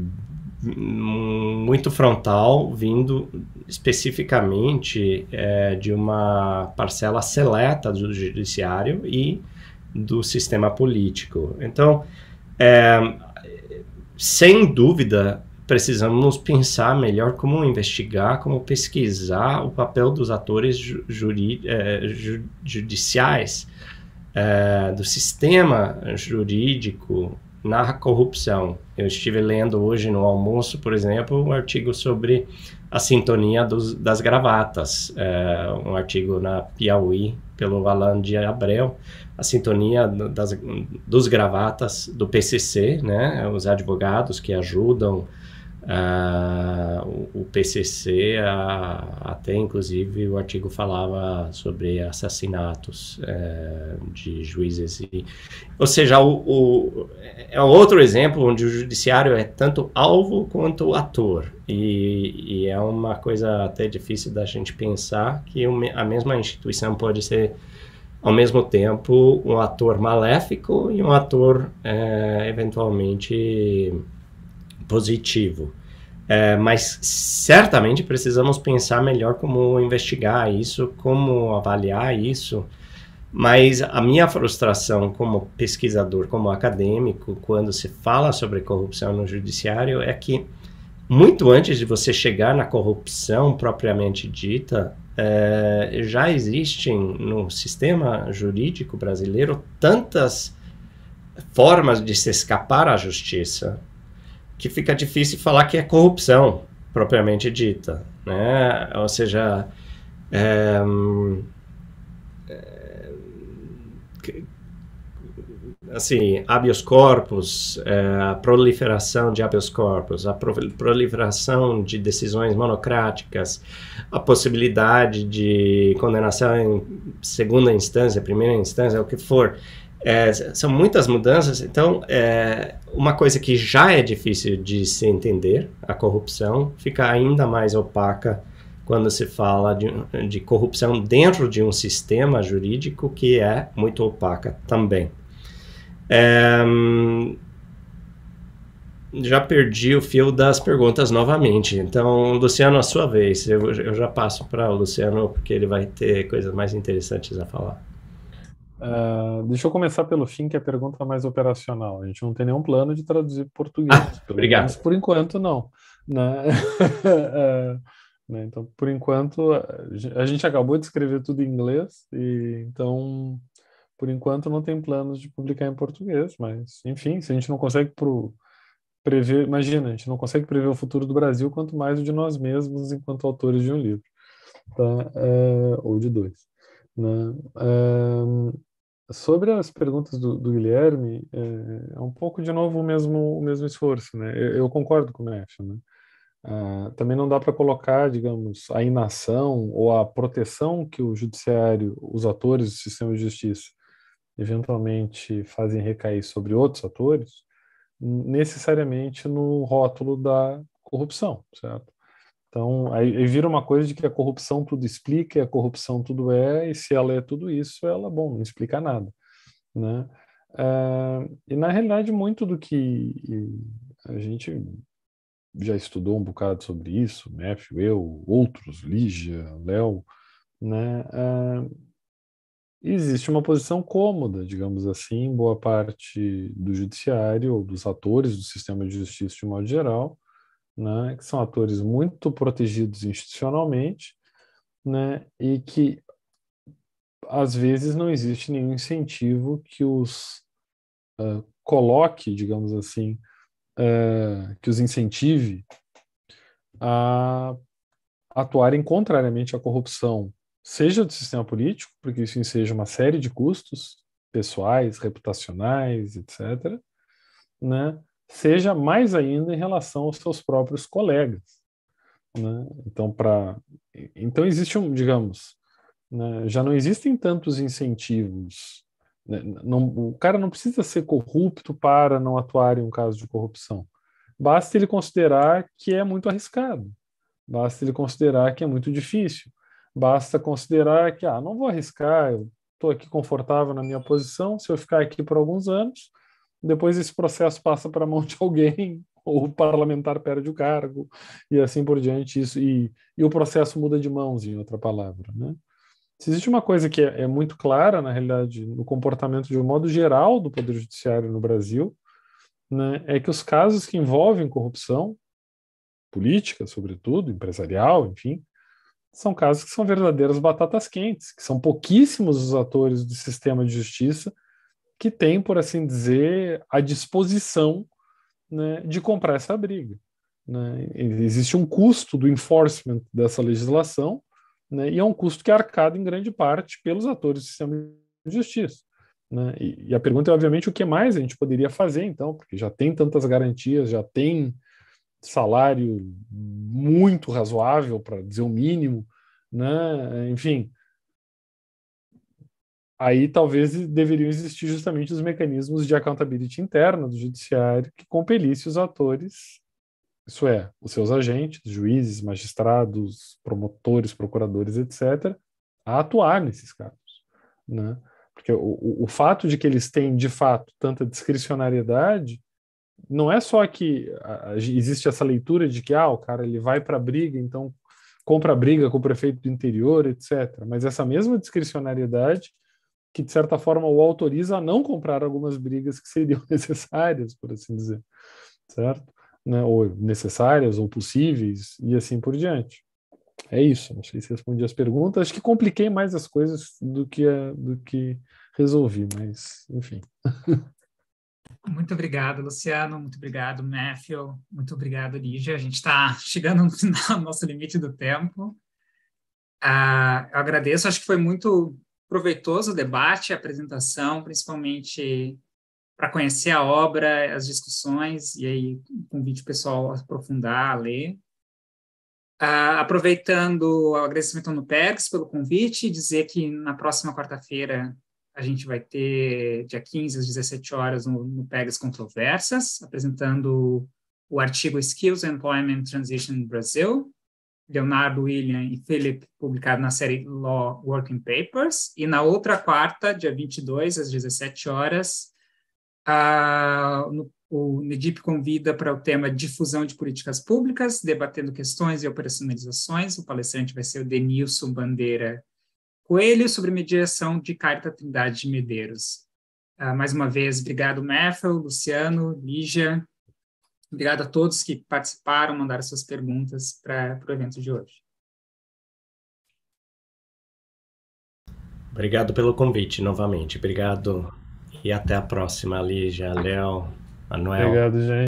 muito frontal, vindo especificamente é, de uma parcela seleta do judiciário e do sistema político. Então, é, sem dúvida, precisamos pensar melhor como investigar, como pesquisar o papel dos atores ju juri, é, judiciais é, do sistema jurídico na corrupção. Eu estive lendo hoje no almoço, por exemplo, um artigo sobre a sintonia dos, das gravatas, é, um artigo na Piauí pelo Alain de Abreu, a sintonia das, dos gravatas do PCC, né, os advogados que ajudam Uh, o PCC uh, até inclusive o artigo falava sobre assassinatos uh, de juízes e, ou seja o, o, é outro exemplo onde o judiciário é tanto alvo quanto ator e, e é uma coisa até difícil da gente pensar que a mesma instituição pode ser ao mesmo tempo um ator maléfico e um ator é, eventualmente positivo. É, mas certamente precisamos pensar melhor como investigar isso, como avaliar isso. Mas a minha frustração como pesquisador, como acadêmico, quando se fala sobre corrupção no judiciário é que muito antes de você chegar na corrupção propriamente dita, é, já existem no sistema jurídico brasileiro tantas formas de se escapar à justiça que fica difícil falar que é corrupção propriamente dita, né? Ou seja, é, é, assim, habeas corpus, é, a proliferação de habeas corpus, a proliferação de decisões monocráticas, a possibilidade de condenação em segunda instância, primeira instância, o que for, é, são muitas mudanças. Então, é, uma coisa que já é difícil de se entender, a corrupção, fica ainda mais opaca quando se fala de, de corrupção dentro de um sistema jurídico que é muito opaca também. É, já perdi o fio das perguntas novamente. Então, Luciano, a sua vez. Eu, eu já passo para o Luciano, porque ele vai ter coisas mais interessantes a falar. Uh, deixa eu começar pelo fim, que é a pergunta mais operacional. A gente não tem nenhum plano de traduzir português. Ah, obrigado. Mas por enquanto, não. Né? uh, né? Então, por enquanto, a gente acabou de escrever tudo em inglês, e então, por enquanto, não tem planos de publicar em português. Mas, enfim, se a gente não consegue pro, prever, imagina, a gente não consegue prever o futuro do Brasil, quanto mais o de nós mesmos enquanto autores de um livro, tá? Uh, ou de dois. Né? Uh, Sobre as perguntas do, do Guilherme, é, é, um pouco de novo o mesmo, o mesmo esforço, né? Eu, eu concordo com o Mesh, né? Ah, também não dá para colocar, digamos, a inação ou a proteção que o judiciário, os atores do sistema de justiça, eventualmente fazem recair sobre outros atores, necessariamente no rótulo da corrupção, certo? Então, aí, aí, vira uma coisa de que a corrupção tudo explica, e a corrupção tudo é, e se ela é tudo isso, ela, bom, não explica nada, né? Uh, e na realidade, muito do que a gente já estudou um bocado sobre isso, Matthew, eu, outros, Lígia, Léo, né? Uh, existe uma posição cômoda, digamos assim, boa parte do judiciário ou dos atores do sistema de justiça de modo geral, né, que são atores muito protegidos institucionalmente né, e que às vezes não existe nenhum incentivo que os uh, coloque, digamos assim, uh, que os incentive a atuarem contrariamente à corrupção, seja do sistema político, porque isso enseja uma série de custos pessoais, reputacionais, etc., né? seja mais ainda em relação aos seus próprios colegas. Né? Então, para então existe um, digamos, né, já não existem tantos incentivos. Né? Não, o cara não precisa ser corrupto para não atuar em um caso de corrupção. Basta ele considerar que é muito arriscado. Basta ele considerar que é muito difícil. Basta considerar que, ah, não vou arriscar, eu estou aqui confortável na minha posição, se eu ficar aqui por alguns anos, depois esse processo passa para a mão de alguém, ou o parlamentar perde o cargo, e assim por diante. Isso, e, e o processo muda de mãos, em outra palavra. Né? Se existe uma coisa que é, é muito clara, na realidade, no comportamento de um modo geral do Poder Judiciário no Brasil, né, é que os casos que envolvem corrupção, política, sobretudo, empresarial, enfim, são casos que são verdadeiras batatas quentes, que são pouquíssimos os atores do sistema de justiça que tem, por assim dizer, a disposição né, de comprar essa briga. Né? Existe um custo do enforcement dessa legislação, né, e é um custo que é arcado em grande parte pelos atores do sistema de justiça. Né? E, e, a pergunta é, obviamente, o que mais a gente poderia fazer, então, porque já tem tantas garantias, já tem salário muito razoável, para dizer o mínimo, né? enfim, aí talvez deveriam existir justamente os mecanismos de accountability interna do judiciário que compelisse os atores, isso é, os seus agentes, juízes, magistrados, promotores, procuradores, etc., a atuar nesses casos, né? Porque o, o fato de que eles têm, de fato, tanta discricionariedade não é só que existe essa leitura de que ah, o cara ele vai para a briga, então compra a briga com o prefeito do interior, etc. Mas essa mesma discricionariedade que de certa forma o autoriza a não comprar algumas brigas que seriam necessárias, por assim dizer, certo? Né? Ou necessárias ou possíveis e assim por diante. É isso. Não sei se respondi as perguntas. Acho que compliquei mais as coisas do que do que resolvi, mas enfim. Muito obrigado, Luciano. Muito obrigado, Matthew. Muito obrigado, Lígia. A gente está chegando no final do nosso limite do tempo. Ah, eu agradeço. Acho que foi muito proveitoso o debate, a apresentação, principalmente para conhecer a obra, as discussões, e aí convite o pessoal a aprofundar, a ler. Uh, aproveitando o agradecimento no PERX pelo convite, dizer que na próxima quarta-feira a gente vai ter, dia 15 às 17 horas, no, no PEGS Controversas, apresentando o artigo Skills Employment Transition in Brazil. Leonardo William e Philip, publicado na série Law Working Papers, e na outra quarta, dia 22, às 17 horas, a, no, o NEDIP convida para o tema Difusão de Políticas Públicas, debatendo questões e operacionalizações. O palestrante vai ser o Denilson Bandeira Coelho, sobre mediação de Carta Trindade de Medeiros. Uh, mais uma vez, obrigado, Meffel, Luciano, Lígia, Obrigado a todos que participaram, mandaram suas perguntas para o evento de hoje. Obrigado pelo convite novamente. Obrigado e até a próxima, Lígia, Léo, Manuel. Obrigado, gente.